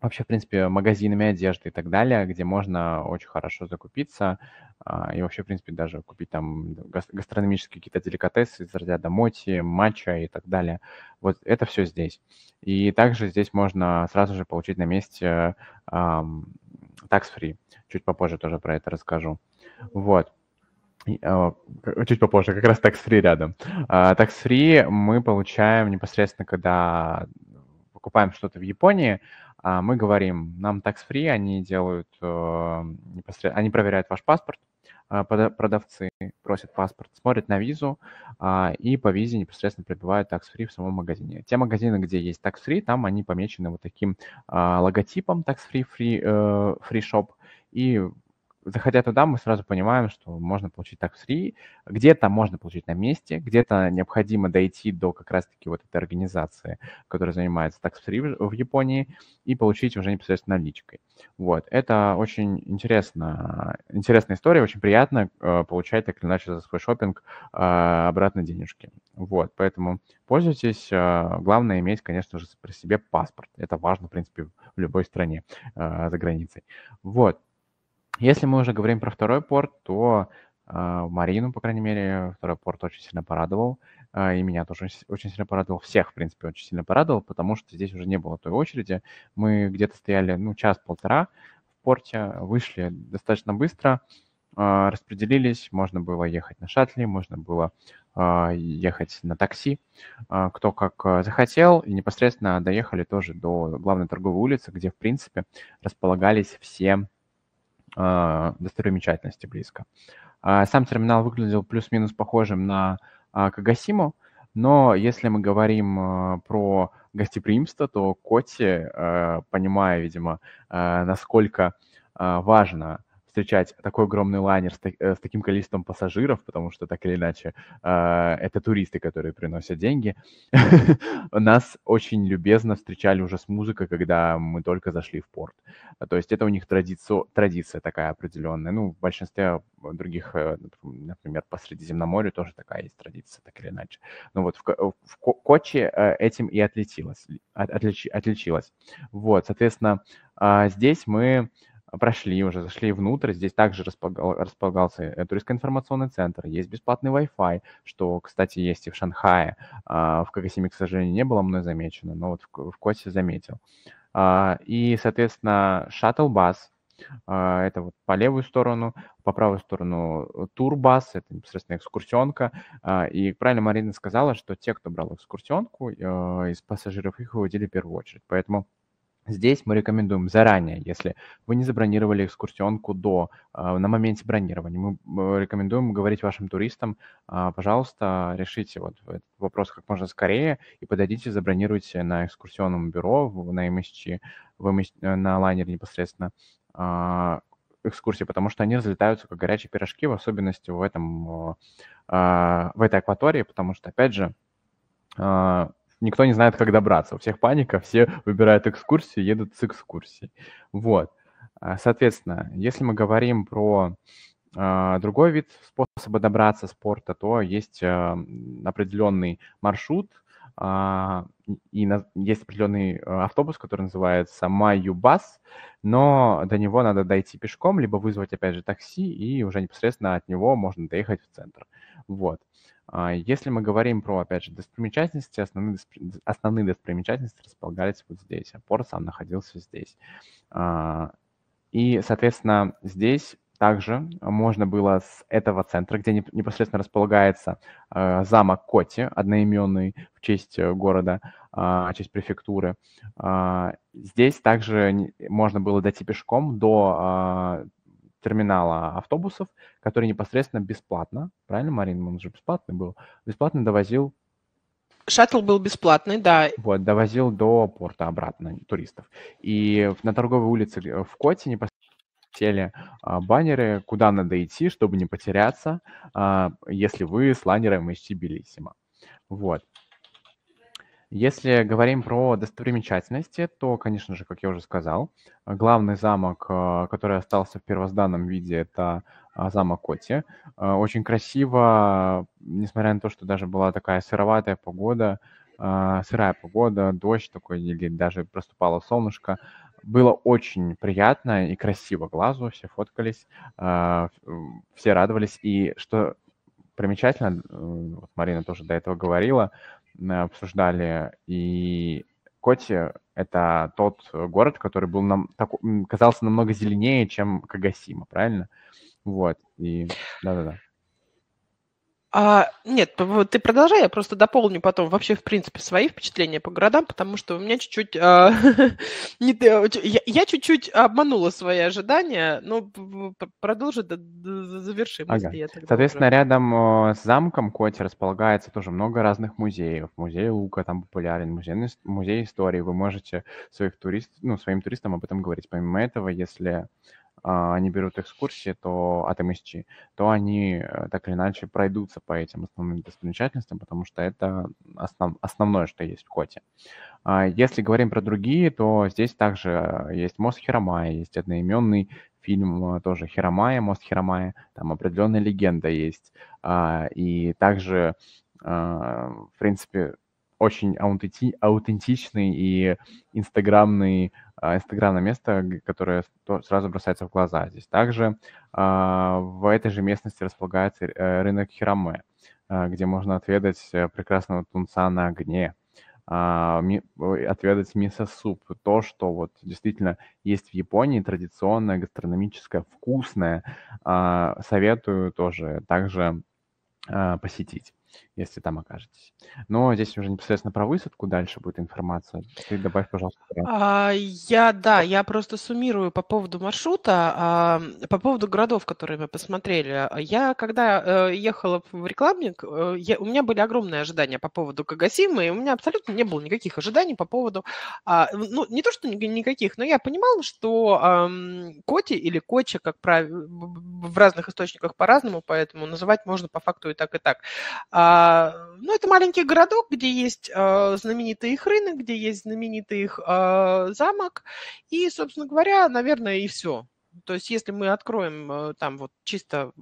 вообще, в принципе, магазинами одежды и так далее, где можно очень хорошо закупиться а, и вообще, в принципе, даже купить там гастрономические какие-то деликатесы из разряда моти, матча и так далее. Вот это все здесь. И также здесь можно сразу же получить на месте такс-фри. Чуть попозже тоже про это расскажу. Вот. А, э, чуть попозже, как раз такс-фри рядом. А, такс-фри мы получаем непосредственно, когда покупаем что-то в Японии, а, мы говорим, нам такс-фри, они делают э, непосредственно, они проверяют ваш паспорт, продавцы просят паспорт, смотрят на визу и по визе непосредственно пробивают такс-фри в самом магазине. Те магазины, где есть такс-фри, там они помечены вот таким логотипом такс-фри, free free фри э, шоп и заходя туда, мы сразу понимаем, что можно получить tax-free, где-то можно получить на месте, где-то необходимо дойти до как раз-таки вот этой организации, которая занимается tax-free в, в Японии, и получить уже непосредственно наличкой. Вот, это очень интересно, интересная история, очень приятно э, получать так или иначе за свой шопинг э, обратно денежки. Вот, поэтому пользуйтесь. Э, главное иметь, конечно же, при себе паспорт. Это важно, в принципе, в любой стране э, за границей. Вот. Если мы уже говорим про второй порт, то э, Марину, по крайней мере, второй порт очень сильно порадовал. Э, и меня тоже очень сильно порадовал. Всех, в принципе, очень сильно порадовал, потому что здесь уже не было той очереди. Мы где-то стояли, ну, час-полтора в порте, вышли достаточно быстро, э, распределились. Можно было ехать на шаттле, можно было э, ехать на такси. Э, кто как захотел. И непосредственно доехали тоже до главной торговой улицы, где, в принципе, располагались все Э, достопримечательности близко. А сам терминал выглядел плюс-минус похожим на а, Кагасиму, но если мы говорим э, про гостеприимство, то Коти, э, понимая, видимо, насколько важно встречать такой огромный лайнер с, так, э, с таким количеством пассажиров, потому что так или иначе э, это туристы, которые приносят деньги. Нас очень любезно встречали уже с музыкой, когда мы только зашли в порт. А, то есть это у них традицию, традиция такая определенная. Ну, в большинстве других, э, например, по Средиземноморью тоже такая есть традиция, так или иначе. Но ну вот в, в Кочи э, этим и отличилась. От, отлич, отличилась. Вот, соответственно, а, здесь мы прошли уже, зашли внутрь. Здесь также располагал, располагался э, туристско-информационный центр, есть бесплатный Wi-Fi, что, кстати, есть и в Шанхае. А, в Кагасиме, к сожалению, не было мной замечено, но вот в Косе заметил. А, и, соответственно, шаттл-бас, это вот по левую сторону, по правую сторону турбас, э, это непосредственно экскурсионка. А, и правильно Марина сказала, что те, кто брал экскурсионку, э, из пассажиров их выводили в первую очередь. Поэтому Здесь мы рекомендуем заранее, если вы не забронировали экскурсионку до, а, на моменте бронирования, мы рекомендуем говорить вашим туристам, а, пожалуйста, решите вот этот вопрос как можно скорее и подойдите, забронируйте на экскурсионном бюро, на MSC, э, на лайнер непосредственно а, экскурсии, потому что они разлетаются как горячие пирожки, в особенности в этом, в этой акватории, потому что, опять же, никто не знает, как добраться. У всех паника, все выбирают экскурсии, едут с экскурсии. Вот. А, соответственно, если мы говорим про а, другой вид способа добраться спорта, то есть а, определенный маршрут, и на, есть определенный э, автобус, который называется Майюбас, но до него надо дойти пешком, либо вызвать, опять же, такси, и уже непосредственно от него можно доехать в центр. Вот. А если мы говорим про, опять же, достопримечательности, основные, основные достопримечательности располагались вот здесь, а порт сам находился здесь. А, и, соответственно, здесь также можно было с этого центра, где непосредственно располагается э, замок Коти, одноименный в честь э, города, а, в честь префектуры, а, здесь также можно было дойти пешком до а, терминала автобусов, который непосредственно бесплатно, правильно, Марин, он же бесплатный был, бесплатно довозил Шаттл был бесплатный, да. Вот, довозил до порта обратно туристов. И на торговой улице э, в Коте непосредственно висели а, баннеры, куда надо идти, чтобы не потеряться, а, если вы с лайнером из Тбилисима. Вот. Если говорим про достопримечательности, то, конечно же, как я уже сказал, главный замок, а, который остался в первозданном виде, это замок Коти. Очень красиво, несмотря на то, что даже была такая сыроватая погода, сырая погода, дождь такой, или даже проступало солнышко, было очень приятно и красиво глазу, все фоткались, а, все радовались. И что примечательно, вот Марина тоже до этого говорила, обсуждали, и Коти — это тот город, который был нам так, казался намного зеленее, чем Кагасима, правильно? Вот, и да-да-да. А, нет, ты продолжай, я просто дополню потом вообще, в принципе, свои впечатления по городам, потому что у меня чуть-чуть... А, не, э, я, я чуть-чуть обманула свои ожидания, но продолжи, да, заверши Ага. Соответственно, уже... рядом э, с замком Коти располагается тоже много разных музеев. Музей Лука там популярен, музей, музей истории. Вы можете своих турист, ну, своим туристам об этом говорить. Помимо этого, если а, они берут экскурсии то от MSG, то они э, так или иначе пройдутся по этим основным достопримечательностям, потому что это основ, основное, что есть в Коте. А, если говорим про другие, то здесь также э, есть мост Хиромая, есть одноименный фильм э, тоже Хиромая, мост Хиромая, там определенная легенда есть. А, и также, в принципе, очень аутенти, аутентичный и инстаграмный, а, инстаграмное место, которое сразу бросается в глаза. Здесь также а, в этой же местности располагается э, рынок Хираме, где можно отведать э, прекрасного тунца на огне, а, отведать мисо-суп. То, что вот действительно есть в Японии, традиционное, гастрономическое, вкусное, советую тоже также посетить если там окажетесь. Но здесь уже непосредственно про высадку дальше будет информация. Ты добавь, пожалуйста. А, я, да, я просто суммирую по поводу маршрута, а, по поводу городов, которые мы посмотрели. Я, когда э, ехала в рекламник, э, я, у меня были огромные ожидания по поводу Кагасимы, и у меня абсолютно не было никаких ожиданий по поводу... А, ну, не то, что никаких, но я понимала, что э, Коти или Коча, как правило, в разных источниках по-разному, поэтому называть можно по факту и так, и так. А, а, ну, это маленький городок, где есть э, а, знаменитый их рынок, где есть знаменитый их э, замок. И, собственно говоря, наверное, и все. То есть, если мы откроем э, там вот чисто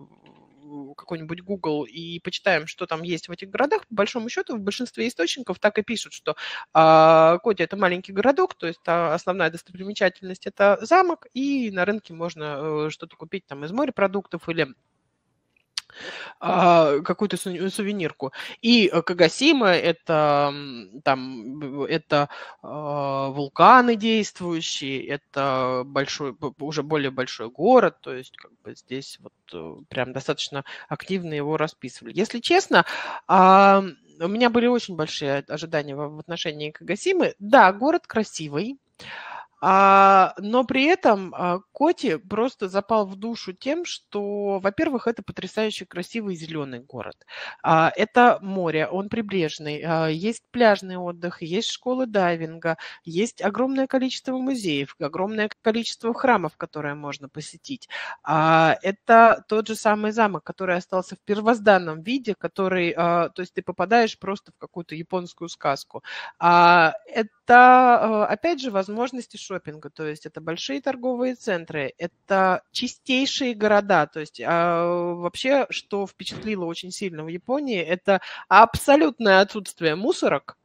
какой-нибудь Google и почитаем, что там есть в этих городах, по большому счету в большинстве источников так и пишут, что э, Коти это маленький городок, то есть основная достопримечательность это замок, и на рынке можно э, что-то купить там из морепродуктов или а, какую-то сувенирку. И э, Кагасима это там это э, вулканы действующие, это большой уже более большой город, то есть как бы здесь вот э, прям достаточно активно его расписывали. Если честно, э, у меня были очень большие ожидания в, отношении Кагасимы. Да, город красивый. А, но при этом а, Коти просто запал в душу тем, что, во-первых, это потрясающе красивый зеленый город. А, это море, он прибрежный, а, есть пляжный отдых, есть школы дайвинга, есть огромное количество музеев, огромное количество храмов, которые можно посетить. А, это тот же самый замок, который остался в первозданном виде, который, а, то есть ты попадаешь просто в какую-то японскую сказку. А, это, а, опять же, возможности шопинга, то есть это большие торговые центры, это чистейшие города, то есть а, вообще, что впечатлило очень сильно в Японии, это абсолютное отсутствие мусорок,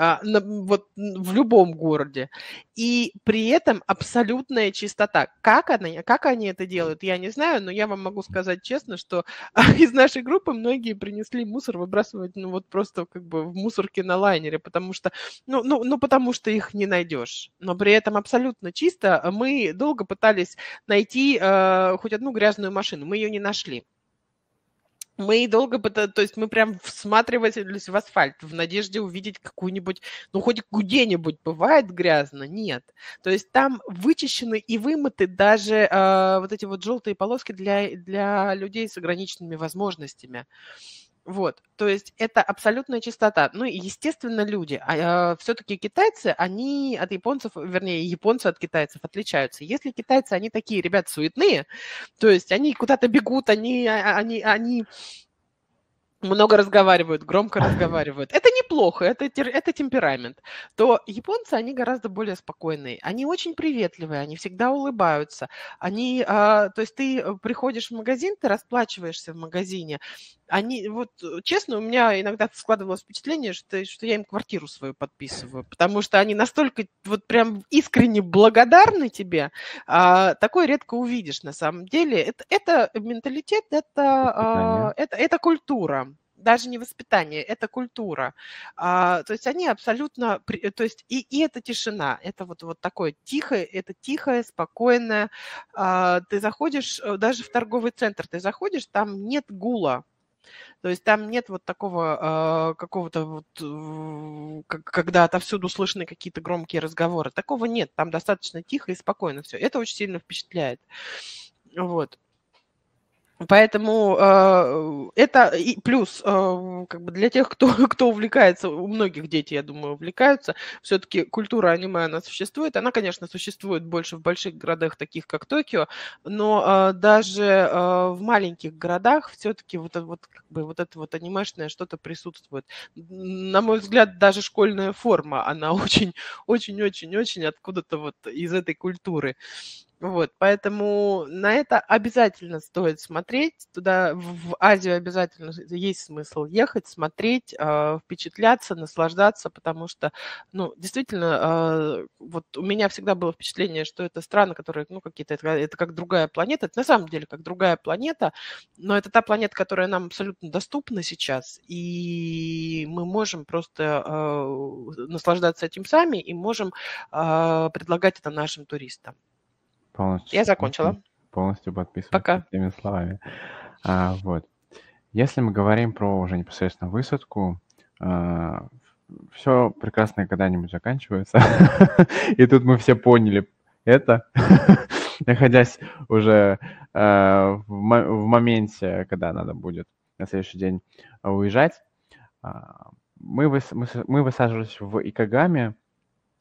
а, на, вот в любом городе. И при этом абсолютная чистота. Как, она, как они это делают, я не знаю, но я вам могу сказать честно, что из нашей группы многие принесли мусор выбрасывать, ну, вот просто как бы в мусорке на лайнере, потому что, ну, ну, ну, потому что их не найдешь. Но при этом абсолютно чисто. Мы долго пытались найти э, хоть одну грязную машину, мы ее не нашли мы долго, то есть мы прям всматривались в асфальт в надежде увидеть какую-нибудь, ну хоть где-нибудь бывает грязно, нет. То есть там вычищены и вымыты даже э, вот эти вот желтые полоски для, для людей с ограниченными возможностями. Э, вот, то есть это абсолютная чистота. Ну и, естественно, люди. А, э, а, все-таки китайцы, они от японцев, вернее, японцы от китайцев отличаются. Если китайцы, они такие, ребят, суетные, то есть они куда-то бегут, они, а, а, они, они много разговаривают, громко разговаривают. Это неплохо, это, это темперамент. То японцы, они гораздо более спокойные. Они очень приветливые, они всегда улыбаются. Они, а, то есть ты э, приходишь в магазин, ты расплачиваешься в магазине. Они, вот э, честно, у меня иногда складывалось впечатление, что, что я им квартиру свою подписываю, потому что они настолько вот прям искренне благодарны тебе. А, такое редко увидишь на самом деле. Это, это менталитет, это, а, это, это культура даже не воспитание, это культура. А, то есть они абсолютно, э, то есть и, и это тишина, это вот, вот такое тихое, это тихое, спокойное. А, ты заходишь э, даже в торговый центр, ты заходишь, там нет гула, то есть там нет вот такого э, какого-то вот, э, когда отовсюду слышны какие-то громкие разговоры. Такого нет. Там достаточно тихо и спокойно все. Это очень сильно впечатляет. Вот. Поэтому э, это и плюс э, как бы для тех, кто, кто увлекается, у многих дети, я думаю, увлекаются, все-таки культура аниме, она существует. Она, конечно, существует больше в больших городах, таких как Токио, но э, даже э, в маленьких городах все-таки вот, вот, как бы, вот это вот анимешное что-то присутствует. На мой взгляд, даже школьная форма, она очень-очень-очень-очень откуда-то вот из этой культуры. Вот, поэтому на это обязательно стоит смотреть. Туда, в Азию обязательно есть смысл ехать, смотреть, а, впечатляться, наслаждаться, потому что, ну, действительно, а, вот у меня всегда было впечатление, что это страны, которые, ну, какие-то, это, это как другая планета, это на самом деле как другая планета, но это та планета, которая нам абсолютно доступна сейчас, и мы можем просто а, наслаждаться этим сами и можем предлагать это нашим туристам. Полностью. Я закончила. Полностью подписываюсь Пока. этими словами. А, вот. Если мы говорим про уже непосредственно высадку, а, все прекрасно когда-нибудь заканчивается. И тут мы все поняли это, находясь уже а, в, в моменте, когда надо будет на следующий день уезжать. А, мы, выс мы высаживались в Икагаме,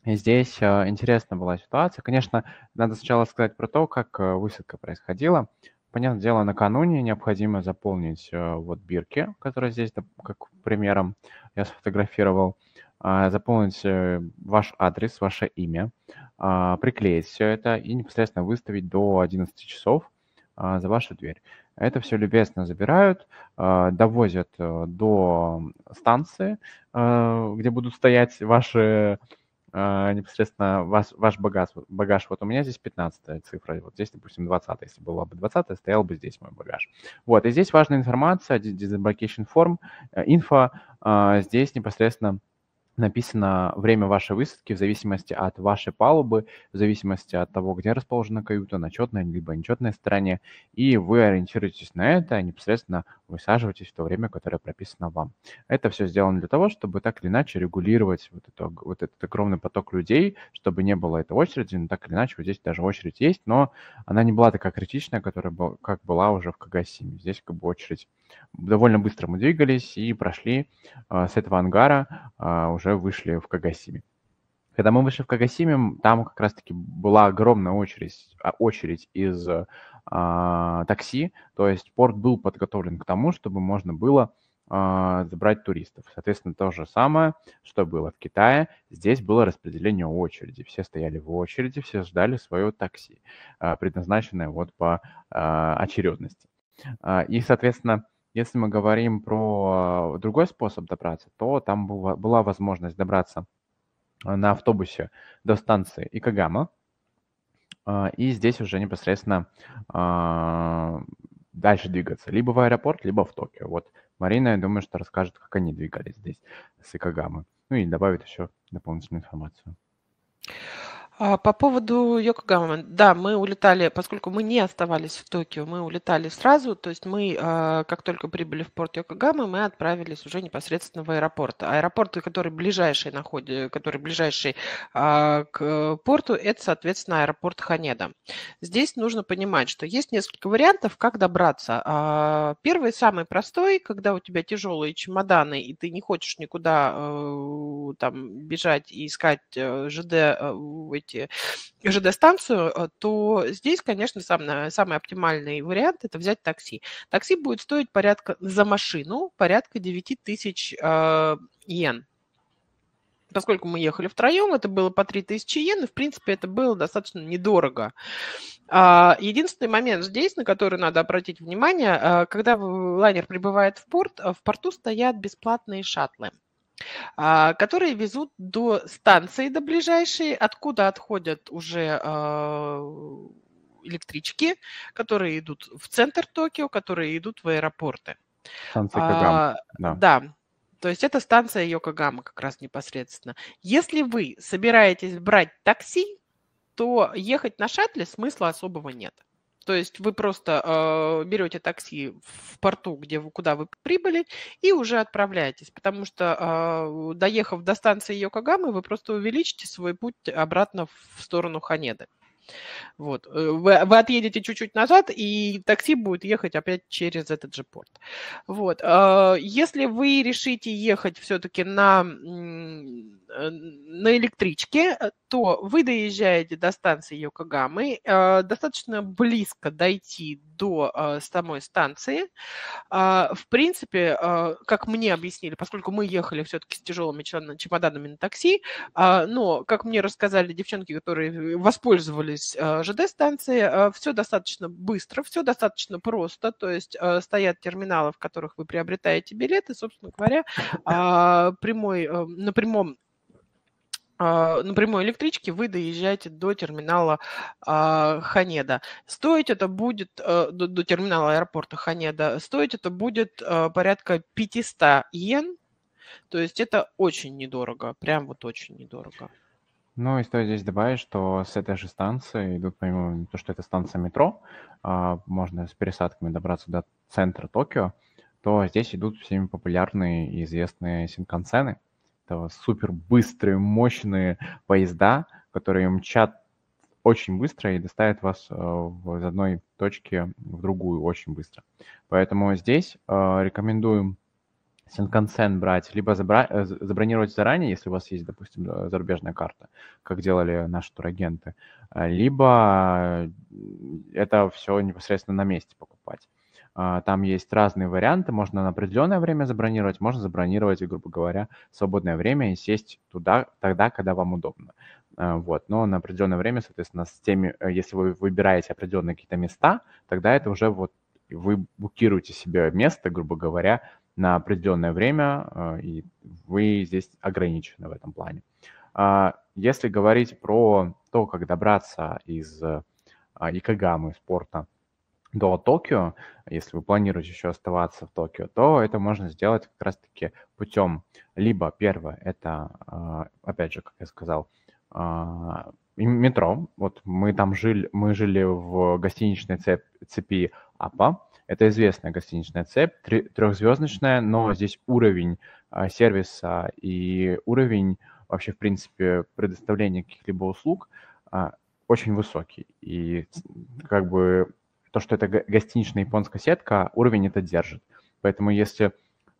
и здесь а, интересная была ситуация. Конечно, надо сначала сказать про то, как э, высадка происходила. Понятное дело, накануне необходимо заполнить э, вот бирки, которые здесь, как примером, я сфотографировал. А, заполнить э, ваш адрес, ваше имя, а, приклеить все это и непосредственно выставить до 11 часов за вашу дверь. Это все любезно забирают, довозят до станции, где будут стоять ваши а, непосредственно ваш, ваш багаж, багаж. Вот у меня здесь 15 цифра, вот здесь, допустим, 20 Если была бы 20 стоял бы здесь мой багаж. Вот, и здесь важная информация, disembarkation form, инфа э, здесь непосредственно написано время вашей высадки в зависимости от вашей палубы, в зависимости от того, где расположена каюта, на четной либо нечетной стороне, и вы ориентируетесь на это, а непосредственно высаживаетесь в то время, которое прописано вам. Это все сделано для того, чтобы так или иначе регулировать вот, это, вот этот огромный поток людей, чтобы не было этой очереди, но так или иначе вот здесь даже очередь есть, но она не была такая критичная, которая была как была уже в Кагасиме. Здесь как бы очередь довольно быстро мы двигались и прошли а, с этого ангара, а, уже вышли в Кагасиме. Когда мы вышли в Кагасиме, там как раз-таки была огромная очередь, а, очередь из э, такси, то есть порт был подготовлен к тому, чтобы можно было э, забрать туристов. Соответственно, то же самое, что было в Китае, здесь было распределение очереди. Все стояли в очереди, все ждали свое такси, э, предназначенное вот по э, очередности. Э, и, соответственно, если мы говорим про э, другой способ добраться, то там была, была возможность добраться э, на автобусе до станции Икагама. Э, и здесь уже непосредственно а, дальше двигаться. Либо в аэропорт, либо в Токио. Вот Марина, я думаю, что расскажет, как они двигались здесь с Икагамы. Ну и добавит еще дополнительную информацию. А, по поводу Йокогамы, да, мы улетали, поскольку мы не оставались в Токио, мы улетали сразу, то есть мы, а, как только прибыли в порт Йокогамы, мы отправились уже непосредственно в аэропорт. Аэропорт, который ближайший, находит, который ближайший а, к порту, это, соответственно, аэропорт Ханеда. Здесь нужно понимать, что есть несколько вариантов, как добраться. Первый, самый простой, когда у тебя тяжелые чемоданы, и ты не хочешь никуда э, там бежать и искать э, ЖД э, берете ЖД-станцию, э, то здесь, конечно, самый, э, самый оптимальный вариант – это взять такси. Такси будет стоить порядка за машину порядка 9 тысяч э, йен поскольку мы ехали втроем, это было по 3000 йен, и, в принципе, это было достаточно недорого. А, единственный момент здесь, на который надо обратить внимание, э, когда лайнер прибывает в порт, в порту стоят бесплатные шаттлы. А, которые везут до станции, до ближайшей, откуда отходят уже а, электрички, которые идут в центр Токио, которые идут в аэропорты. Станция а, Кагама. А, да. да. То есть это станция Йокогама как раз непосредственно. Если вы собираетесь брать такси, то ехать на шаттле смысла особого нет. То есть вы просто э, берете такси в порту, где вы, куда вы прибыли, и уже отправляетесь, потому что э, доехав до станции Йокогамы, вы просто увеличите свой путь обратно в сторону Ханеды. Вот. Э, вы, вы отъедете чуть-чуть назад, и такси будет ехать опять через этот же порт. Вот. Э, если вы решите ехать все-таки на, э, на электричке, то вы доезжаете до станции Йокогамы, достаточно близко дойти до самой станции. В принципе, как мне объяснили, поскольку мы ехали все-таки с тяжелыми чемоданами на такси, но, как мне рассказали девчонки, которые воспользовались есть э, ЖД-станции, э, все достаточно быстро, все достаточно просто, то есть э, стоят терминалы, в которых вы приобретаете билеты, собственно говоря, а, прямой, на прямом а, на прямой электричке вы доезжаете до терминала а, Ханеда. Стоить это будет, а, до, до терминала аэропорта Ханеда, стоить это будет а, порядка 500 йен, то есть это очень недорого, прям вот очень недорого. Ну и стоит здесь добавить, что с этой же станции идут, помимо того, что это станция метро, а, можно с пересадками добраться до центра Токио, то здесь идут всеми популярные и известные синкансены. Это супер быстрые, мощные поезда, которые мчат очень быстро и доставят вас э, из одной точки в другую очень быстро. Поэтому здесь э, рекомендуем Синкансен брать, либо забра... Э, забронировать заранее, если у вас есть, допустим, э, зарубежная карта, как делали наши турагенты, э, либо это все непосредственно на месте покупать. А, там есть разные варианты. Можно на определенное время забронировать, можно забронировать, грубо говоря, свободное время и сесть туда тогда, когда вам удобно. Вот. Но на определенное время, соответственно, с теми, если вы выбираете определенные какие-то места, тогда это уже вот вы букируете себе место, грубо говоря, на определенное время, э, и вы здесь ограничены в этом плане. А, если говорить про то, как добраться из э, Икагамы, из порта, до Токио, если вы планируете еще оставаться в Токио, то это можно сделать как раз-таки путем либо первое, это, а, опять же, как я сказал, а, метро. Вот мы там жили, мы жили в гостиничной цепи АПА, это известная гостиничная цепь, трехзвездочная, но здесь уровень а, сервиса и уровень вообще, в принципе, предоставления каких-либо услуг а, очень высокий. И как бы то, что это гостиничная японская сетка, уровень это держит. Поэтому если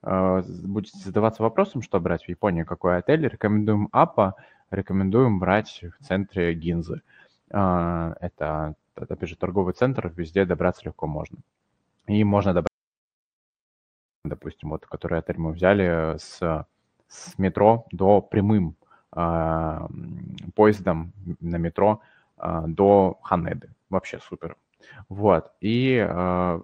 э, будете задаваться вопросом, что брать в Японии, какой отель, рекомендуем АПА, рекомендуем брать в центре Гинзы. это, опять же, торговый центр, везде добраться легко можно. И можно добавить, допустим, вот, который отель мы взяли с, с метро до прямым э, поездом на метро э, до Ханеды. Вообще супер. Вот. И э,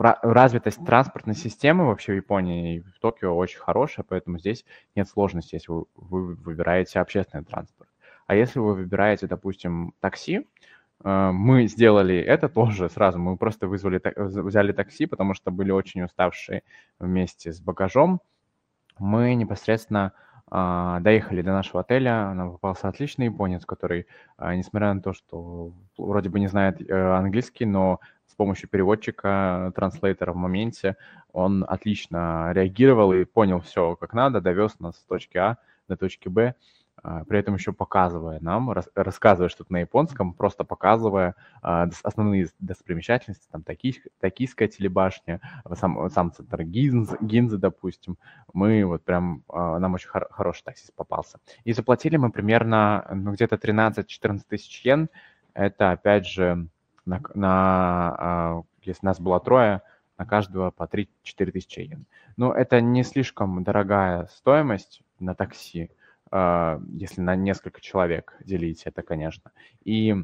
развитость транспортной системы вообще в Японии и в Токио очень хорошая, поэтому здесь нет сложности, если вы, вы выбираете общественный транспорт. А если вы выбираете, допустим, такси, а, мы сделали это тоже сразу. Мы просто вызвали, взяли такси, потому что были очень уставшие вместе с багажом. Мы непосредственно а, доехали до нашего отеля. Нам попался отличный японец, который, а, несмотря на то, что вроде бы не знает э, английский, но с помощью переводчика, транслейтера в моменте, он отлично реагировал и понял все как надо, довез нас с точки А до точки Б. А, при этом еще показывая нам, рас, рассказывая что-то на японском, просто показывая а, основные достопримечательности, там Токи, Токийская телебашня, сам, сам центр Гинзы, Гинзы, допустим. Мы вот прям, а, нам очень хор, хороший таксист попался. И заплатили мы примерно ну, где-то 13-14 тысяч йен. Это, опять же, на, на, а, если нас было трое, на каждого по 3-4 тысячи йен. Но это не слишком дорогая стоимость на такси, а, если на несколько человек делить, это, конечно. И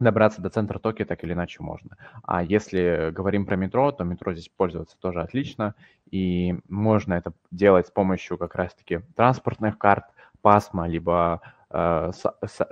добраться до центра Токио так или иначе можно. А если говорим про метро, то метро здесь пользоваться тоже отлично, и можно это делать с помощью как раз-таки транспортных карт, пасма, либо э,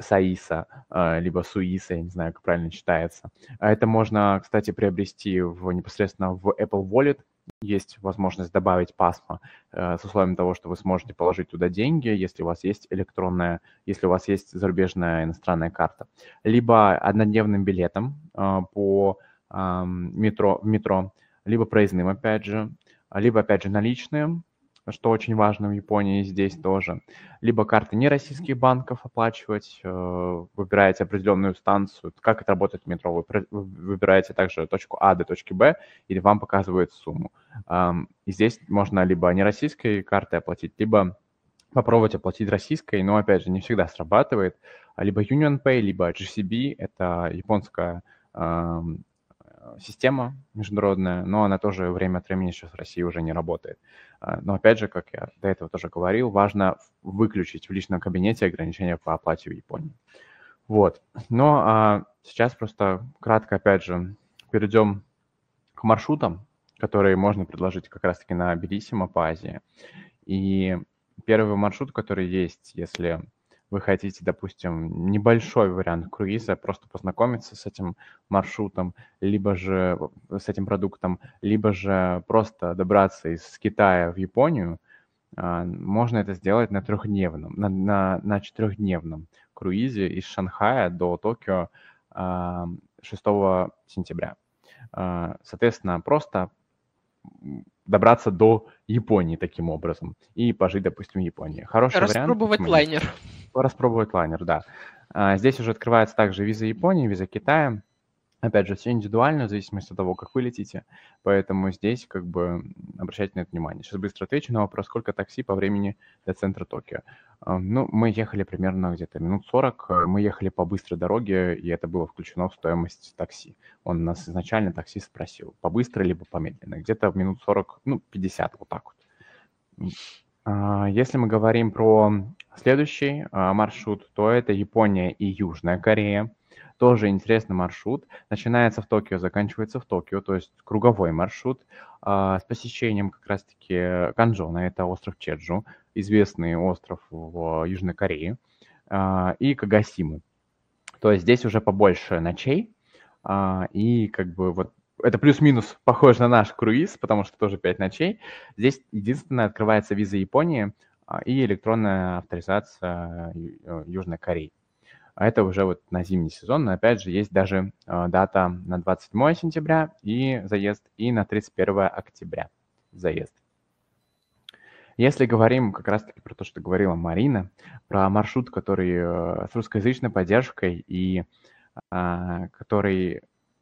Саиса, э, либо Суиса, я не знаю, как правильно читается. А это можно, кстати, приобрести в, непосредственно в Apple Wallet, есть возможность добавить пасма э, с условием того, что вы сможете положить туда деньги, если у вас есть электронная, если у вас есть зарубежная иностранная карта. Либо однодневным билетом э, по э, метро, в метро, либо проездным, опять же, либо, опять же, наличным, что очень важно в Японии здесь тоже. Либо карты не российских банков оплачивать, э, выбираете определенную станцию, как это работает в метро, вы выбираете также точку А до точки Б, или вам показывают сумму. Эм, и здесь можно либо не российской картой оплатить, либо попробовать оплатить российской, но, опять же, не всегда срабатывает. Либо Union Pay, либо GCB, это японская эм, Э, система международная, но она тоже время от времени сейчас в России уже не работает. А, но опять же, как я до этого тоже говорил, важно выключить в личном кабинете ограничения по оплате в Японии. Вот. Но а, сейчас просто кратко, опять же, перейдем к маршрутам, которые можно предложить как раз-таки на Белиссимо по Азии. И первый маршрут, который есть, если вы хотите, допустим, небольшой вариант круиза, просто познакомиться с этим маршрутом, либо же э, с этим продуктом, либо же просто добраться из Китая в Японию, а, можно это сделать на трехдневном, на, на, на четырехдневном круизе из Шанхая до Токио 6 а, сентября. А, соответственно, просто добраться до Японии таким образом и пожить, допустим, в Японии. Хороший Распробовать вариант. Распробовать лайнер. Распробовать лайнер, да. А, здесь уже открывается также виза Японии, виза Китая. Опять же, все индивидуально, в зависимости от того, как вы летите. Поэтому здесь как бы обращайте на это внимание. Сейчас быстро отвечу на вопрос, сколько такси по времени до центра Токио. А, ну, мы ехали примерно где-то минут 40. Э, мы ехали по быстрой дороге, и это было включено в стоимость такси. Он нас изначально такси спросил, по быстрой либо по медленной Где-то в минут 40, ну, 50, вот так вот. А, если мы говорим про следующий а, маршрут, то это Япония и Южная Корея. Тоже интересный маршрут. Начинается в Токио, заканчивается в Токио, то есть круговой маршрут а, с посещением как раз-таки Канжона, это остров Чеджу, известный остров в Южной Корее, а, и Кагасимы. То есть здесь уже побольше ночей, а, и как бы вот это плюс-минус похоже на наш круиз, потому что тоже 5 ночей. Здесь единственное открывается виза Японии а, и электронная авторизация э, Южной Кореи. А это уже вот на зимний сезон. Но опять же, есть даже а, дата на 27 сентября и заезд, и на 31 октября заезд. Если говорим как раз-таки про то, что говорила Марина, про маршрут, который э, с русскоязычной поддержкой и а, который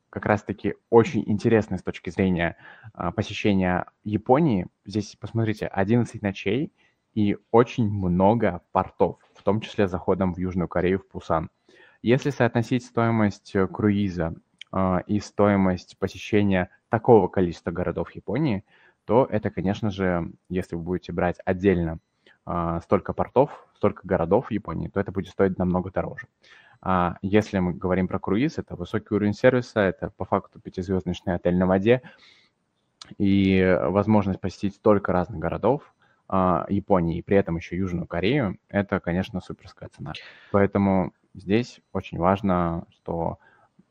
как раз-таки очень интересный с точки зрения а, посещения Японии. Здесь, посмотрите, 11 ночей и очень много портов в том числе заходом в Южную Корею, в Пусан. Если соотносить стоимость э, круиза э, и стоимость посещения такого количества городов Японии, то это, конечно же, если вы будете брать отдельно э, столько портов, столько городов в Японии, то это будет стоить намного дороже. А если мы говорим про круиз, это высокий уровень сервиса, это по факту пятизвездочный отель на воде и возможность посетить столько разных городов, а, Японии и при этом еще Южную Корею, это, конечно, суперская цена. Поэтому здесь очень важно, что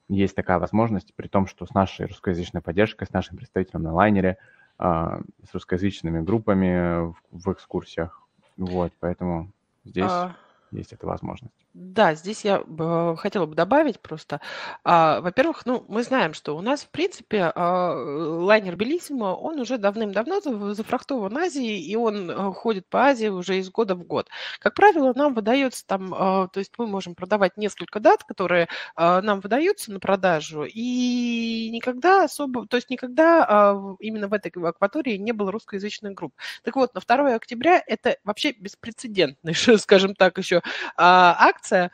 есть такая возможность, при том, что с нашей русскоязычной поддержкой, с нашим представителем на лайнере, а, с русскоязычными группами в, экскурсиях. Вот, поэтому здесь а... есть эта возможность. Да, здесь я э, хотела бы добавить просто. А, во-первых, ну, мы знаем, что у нас, в принципе, а, лайнер Белиссимо, он уже давным-давно зафрахтован Азии, и он э, ходит по Азии уже из года в год. Как правило, нам выдается там, а, то есть мы можем продавать несколько дат, которые нам выдаются на продажу, и никогда особо, то есть никогда именно в этой акватории не было русскоязычных групп. Так вот, на 2 октября это вообще беспрецедентный, скажем так, еще акт, реакция,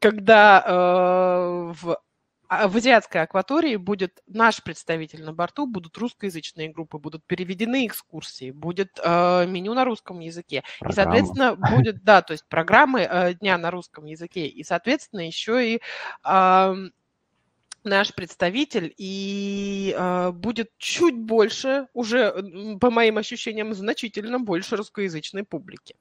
когда э, в а, в азиатской акватории будет наш представитель на борту, будут русскоязычные группы, будут переведены экскурсии, будет э, меню на русском языке. Программа. И, соответственно, будет, да, то есть программы э, дня на русском языке. И, соответственно, еще и э, наш представитель, и э, будет чуть больше, уже, по моим ощущениям, значительно больше русскоязычной публики.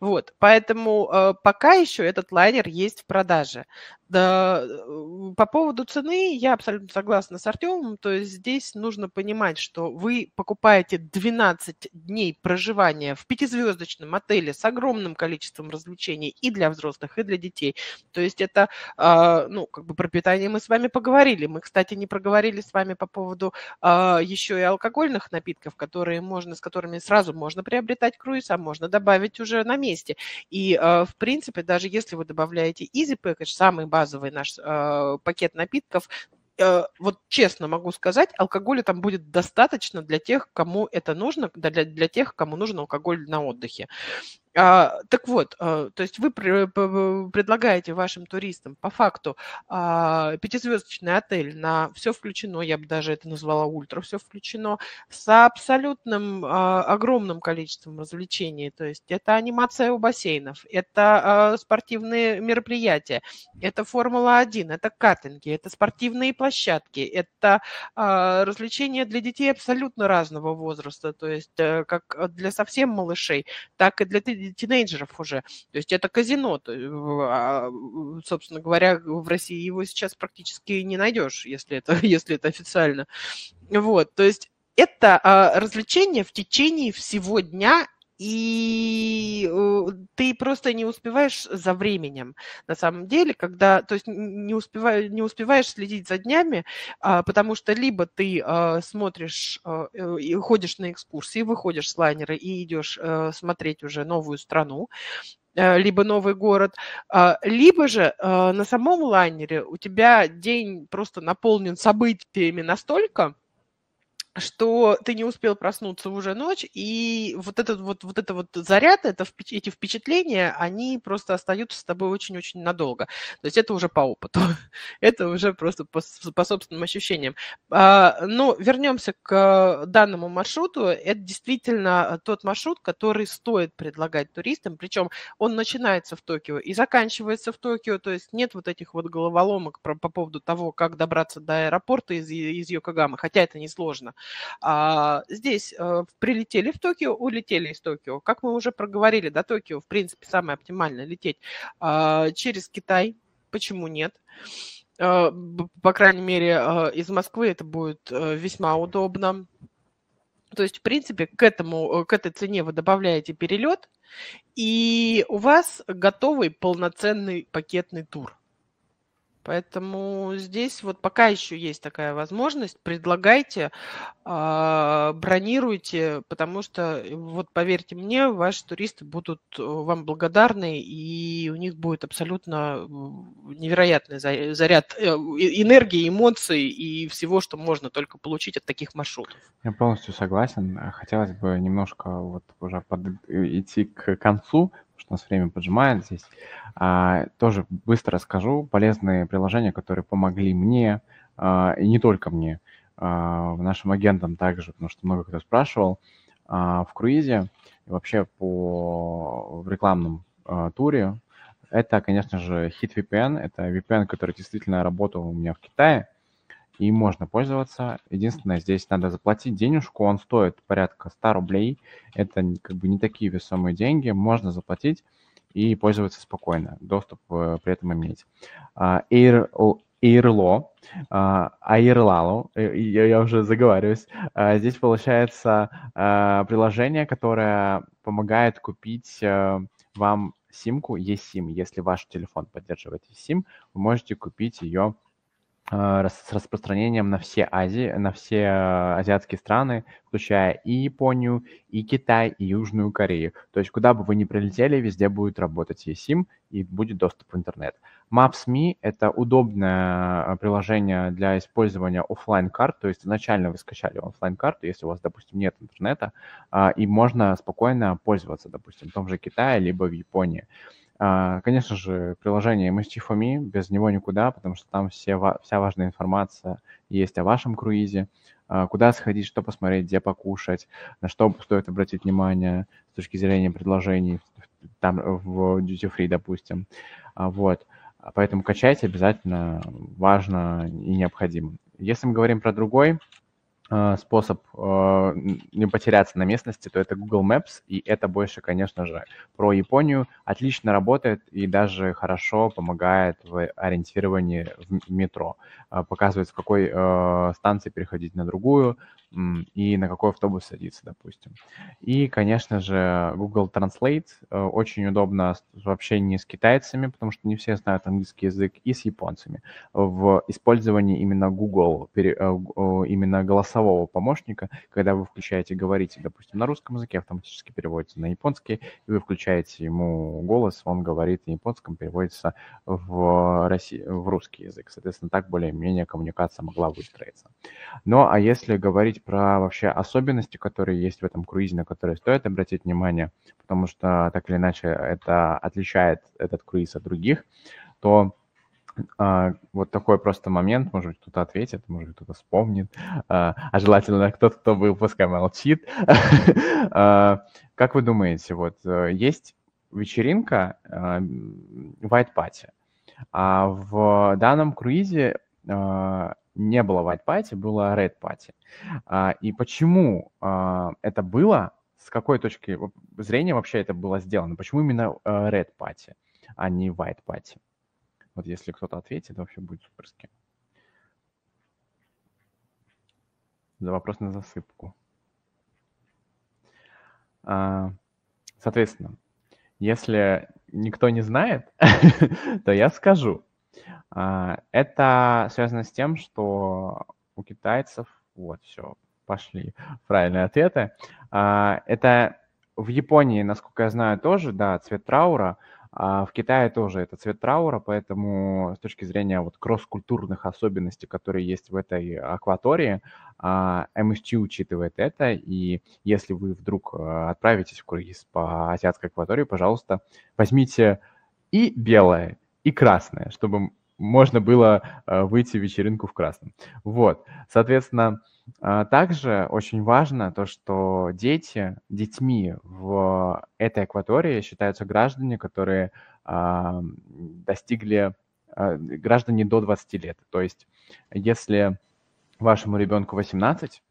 Вот, поэтому э, пока еще этот лайнер есть в продаже. Да, э, по поводу цены я абсолютно согласна с Артемом. То есть здесь нужно понимать, что вы покупаете 12 дней проживания в пятизвездочном отеле с огромным количеством развлечений и для взрослых, и для детей. То есть это, а, ну, как бы про питание мы с вами поговорили. Мы, кстати, не проговорили с вами по поводу а, еще и алкогольных напитков, которые можно, с которыми сразу можно приобретать круиз, а можно добавить уже на месте. И, а, в принципе, даже если вы добавляете Easy Package, самый большой базовый наш э, пакет напитков, э, вот честно могу сказать, алкоголя там будет достаточно для тех, кому это нужно, для, для тех, кому нужен алкоголь на отдыхе. А, так вот, а, то есть вы предлагаете вашим туристам по факту а, пятизвездочный отель на все включено, я бы даже это назвала ультра, все включено, с абсолютным а, огромным количеством развлечений. То есть это анимация у бассейнов, это а, спортивные мероприятия, это Формула-1, это картинги, это спортивные площадки, это а, развлечения для детей абсолютно разного возраста, то есть а, как для совсем малышей, так и для тинейджеров уже. То есть это казино, а, собственно говоря, в России его сейчас практически не найдешь, если это, если это официально. Вот, то есть это а, развлечение в течение всего дня и э, ты просто не успеваешь за временем, на самом деле, когда, то есть не, успеваешь, не успеваешь следить за днями, а, потому что либо ты а, смотришь, а, э, и ходишь на экскурсии, выходишь с лайнера и идешь э, смотреть уже новую страну, либо новый город, либо же на самом лайнере у тебя день просто наполнен событиями настолько, что ты не успел проснуться уже ночь, и вот этот вот, вот это вот заряд, это, эти впечатления, они просто остаются с тобой очень-очень надолго. То есть это уже по опыту, это уже просто по, по собственным ощущениям. А, но ну, вернемся к данному маршруту. Это действительно тот маршрут, который стоит предлагать туристам, причем он начинается в Токио и заканчивается в Токио, то есть нет вот этих вот головоломок по поводу того, как добраться до аэропорта из, из Йокогамы, хотя это несложно. А здесь э, прилетели в Токио, улетели из Токио. Как мы уже проговорили, до Токио, в принципе, самое оптимальное лететь а, через Китай. Почему нет? Э, по крайней мере, э, из Москвы это будет весьма удобно. То есть, в принципе, к, этому, к этой цене вы добавляете перелет, и у вас готовый полноценный пакетный тур. Поэтому здесь вот пока еще есть такая возможность, предлагайте, а, бронируйте, потому что, э, вот поверьте мне, ваши туристы будут э, вам благодарны, и у них будет абсолютно э, невероятный заряд энергии, эмоций и всего, что можно только получить от таких маршрутов. Я полностью согласен. Хотелось бы немножко вот уже под... идти к концу, что у нас время поджимает здесь. А, тоже быстро расскажу полезные приложения, которые помогли мне, а, и не только мне, а, нашим агентам также, потому что много кто спрашивал, а, в круизе и вообще по в рекламном а, туре. Это, конечно же, HitVPN. Это VPN, который действительно работал у меня в Китае и можно пользоваться. Единственное, здесь надо заплатить денежку, он стоит порядка 100 рублей. Это как бы не такие весомые деньги, можно заплатить и пользоваться спокойно, доступ э, при этом иметь. А, Air, Airlo, а, Airlalo, э, я, я уже заговариваюсь, а, здесь получается приложение, которое помогает купить э, вам симку eSIM. Если ваш телефон поддерживает eSIM, вы можете купить ее а, с распространением на все Азии, на все а, азиатские страны, включая и Японию, и Китай, и Южную Корею. То есть куда бы вы ни прилетели, везде будет работать eSIM и будет доступ в интернет. Maps.me – это удобное приложение для использования офлайн карт то есть изначально вы скачали офлайн карту если у вас, допустим, нет интернета, а, и можно спокойно пользоваться, допустим, в том же Китае, либо в Японии. А, конечно же, приложение MST4Me, без него никуда, потому что там все, вся важная информация есть о вашем круизе, а, куда сходить, что посмотреть, где покушать, на что стоит обратить внимание с точки зрения предложений, там в Duty Free, допустим. А, вот. Поэтому качайте обязательно, важно и необходимо. Если мы говорим про другой Э, способ э, не потеряться на местности, то это Google Maps, и это больше, конечно же, про Японию. Отлично работает и даже хорошо помогает в ориентировании в метро. Э, Показывает, с какой станции переходить на другую, и на какой автобус садиться, допустим. И, конечно же, Google Translate э, очень удобно в общении с китайцами, потому что не все знают английский язык, и с японцами. В использовании именно Google, э, именно голосового помощника, когда вы включаете, говорите, допустим, на русском языке, автоматически переводится на японский, и вы включаете ему голос, он говорит на японском, переводится в, России, в русский язык. Соответственно, так более-менее коммуникация могла выстроиться. Ну, а если говорить поговорить про вообще особенности, которые есть в этом круизе, на которые стоит обратить внимание, потому что так или иначе это отличает этот круиз от других, то а, вот такой просто момент, может быть, кто-то ответит, может быть, кто-то вспомнит, а, а желательно кто-то, кто был, пускай молчит. А, как вы думаете, вот э, есть вечеринка а, White Party, а в данном круизе а, не было white party, было red party. А, и почему а, это было, с какой точки зрения вообще это было сделано? Почему именно а, red party, а не white party? Вот если кто-то ответит, вообще будет суперски. За вопрос на засыпку. Соответственно, если никто не знает, то я скажу. А, это связано с тем, что у китайцев, вот, все, пошли правильные ответы. А, это в Японии, насколько я знаю, тоже, да, цвет траура, а в Китае тоже это цвет траура, поэтому с точки зрения вот кросс-культурных особенностей, которые есть в этой акватории, MST учитывает это, и если вы вдруг отправитесь в круиз по азиатской акватории, пожалуйста, возьмите и белое, и красное, чтобы можно было э, выйти в вечеринку в красном. Вот, соответственно, а, также очень важно то, что дети, детьми в этой экватории считаются граждане, которые а, достигли, а, граждане до 20 лет. То есть, если вашему ребенку 18,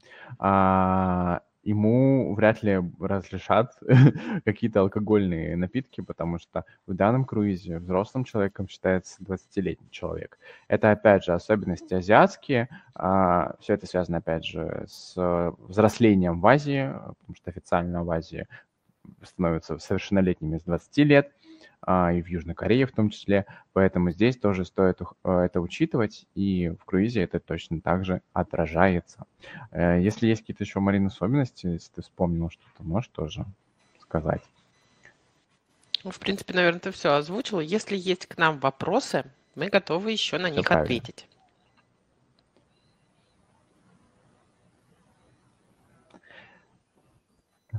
ему вряд ли разрешат какие-то алкогольные напитки, потому что в данном круизе взрослым человеком считается 20-летний человек. Это, опять же, особенности азиатские. А, Все это связано, опять же, с взрослением в Азии, потому что официально в Азии становятся совершеннолетними с 20 лет. А, и в Южной Корее в том числе. Поэтому здесь тоже стоит э, это учитывать, и в круизе это точно так же отражается. Э, если есть какие-то еще, Марина, особенности, если ты вспомнил что-то, можешь тоже сказать? Ну, в принципе, наверное, ты все озвучил. Если есть к нам вопросы, мы готовы еще на них правильно. ответить.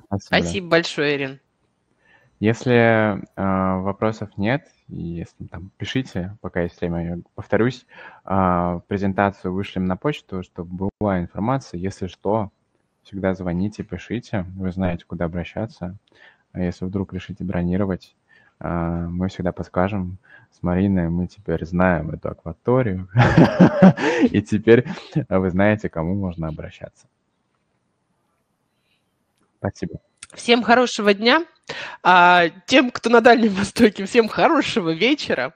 Спасибо. Спасибо большое, Ирин. Если э, вопросов нет, если там пишите, пока есть время, я повторюсь, э, презентацию вышлем на почту, чтобы была информация. Если что, всегда звоните, пишите, вы знаете, куда обращаться. А если вдруг решите бронировать, э, мы всегда подскажем. С Мариной мы теперь знаем эту акваторию, и теперь вы знаете, кому можно обращаться. Спасибо. Всем хорошего дня. А, тем, кто на Дальнем Востоке, всем хорошего вечера.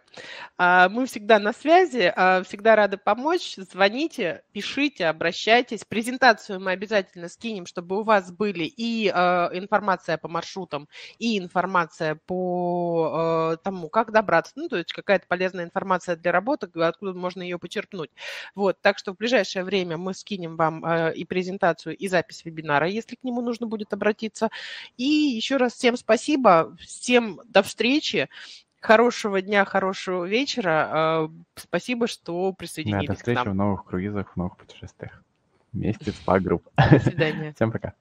А, мы всегда на связи, а, всегда рады помочь. Звоните, пишите, обращайтесь. Презентацию мы обязательно скинем, чтобы у вас были и а, информация по маршрутам, и информация по а, тому, как добраться. Ну, то есть какая-то полезная информация для работы, откуда можно ее почерпнуть. Вот, так что в ближайшее время мы скинем вам а, и презентацию, и запись вебинара, если к нему нужно будет обратиться. И еще раз всем спасибо. Всем до встречи. Хорошего дня, хорошего вечера. А, спасибо, что присоединились да, до встречи к нам. в новых круизах, в новых путешествиях. Вместе с Групп. До свидания. Всем пока.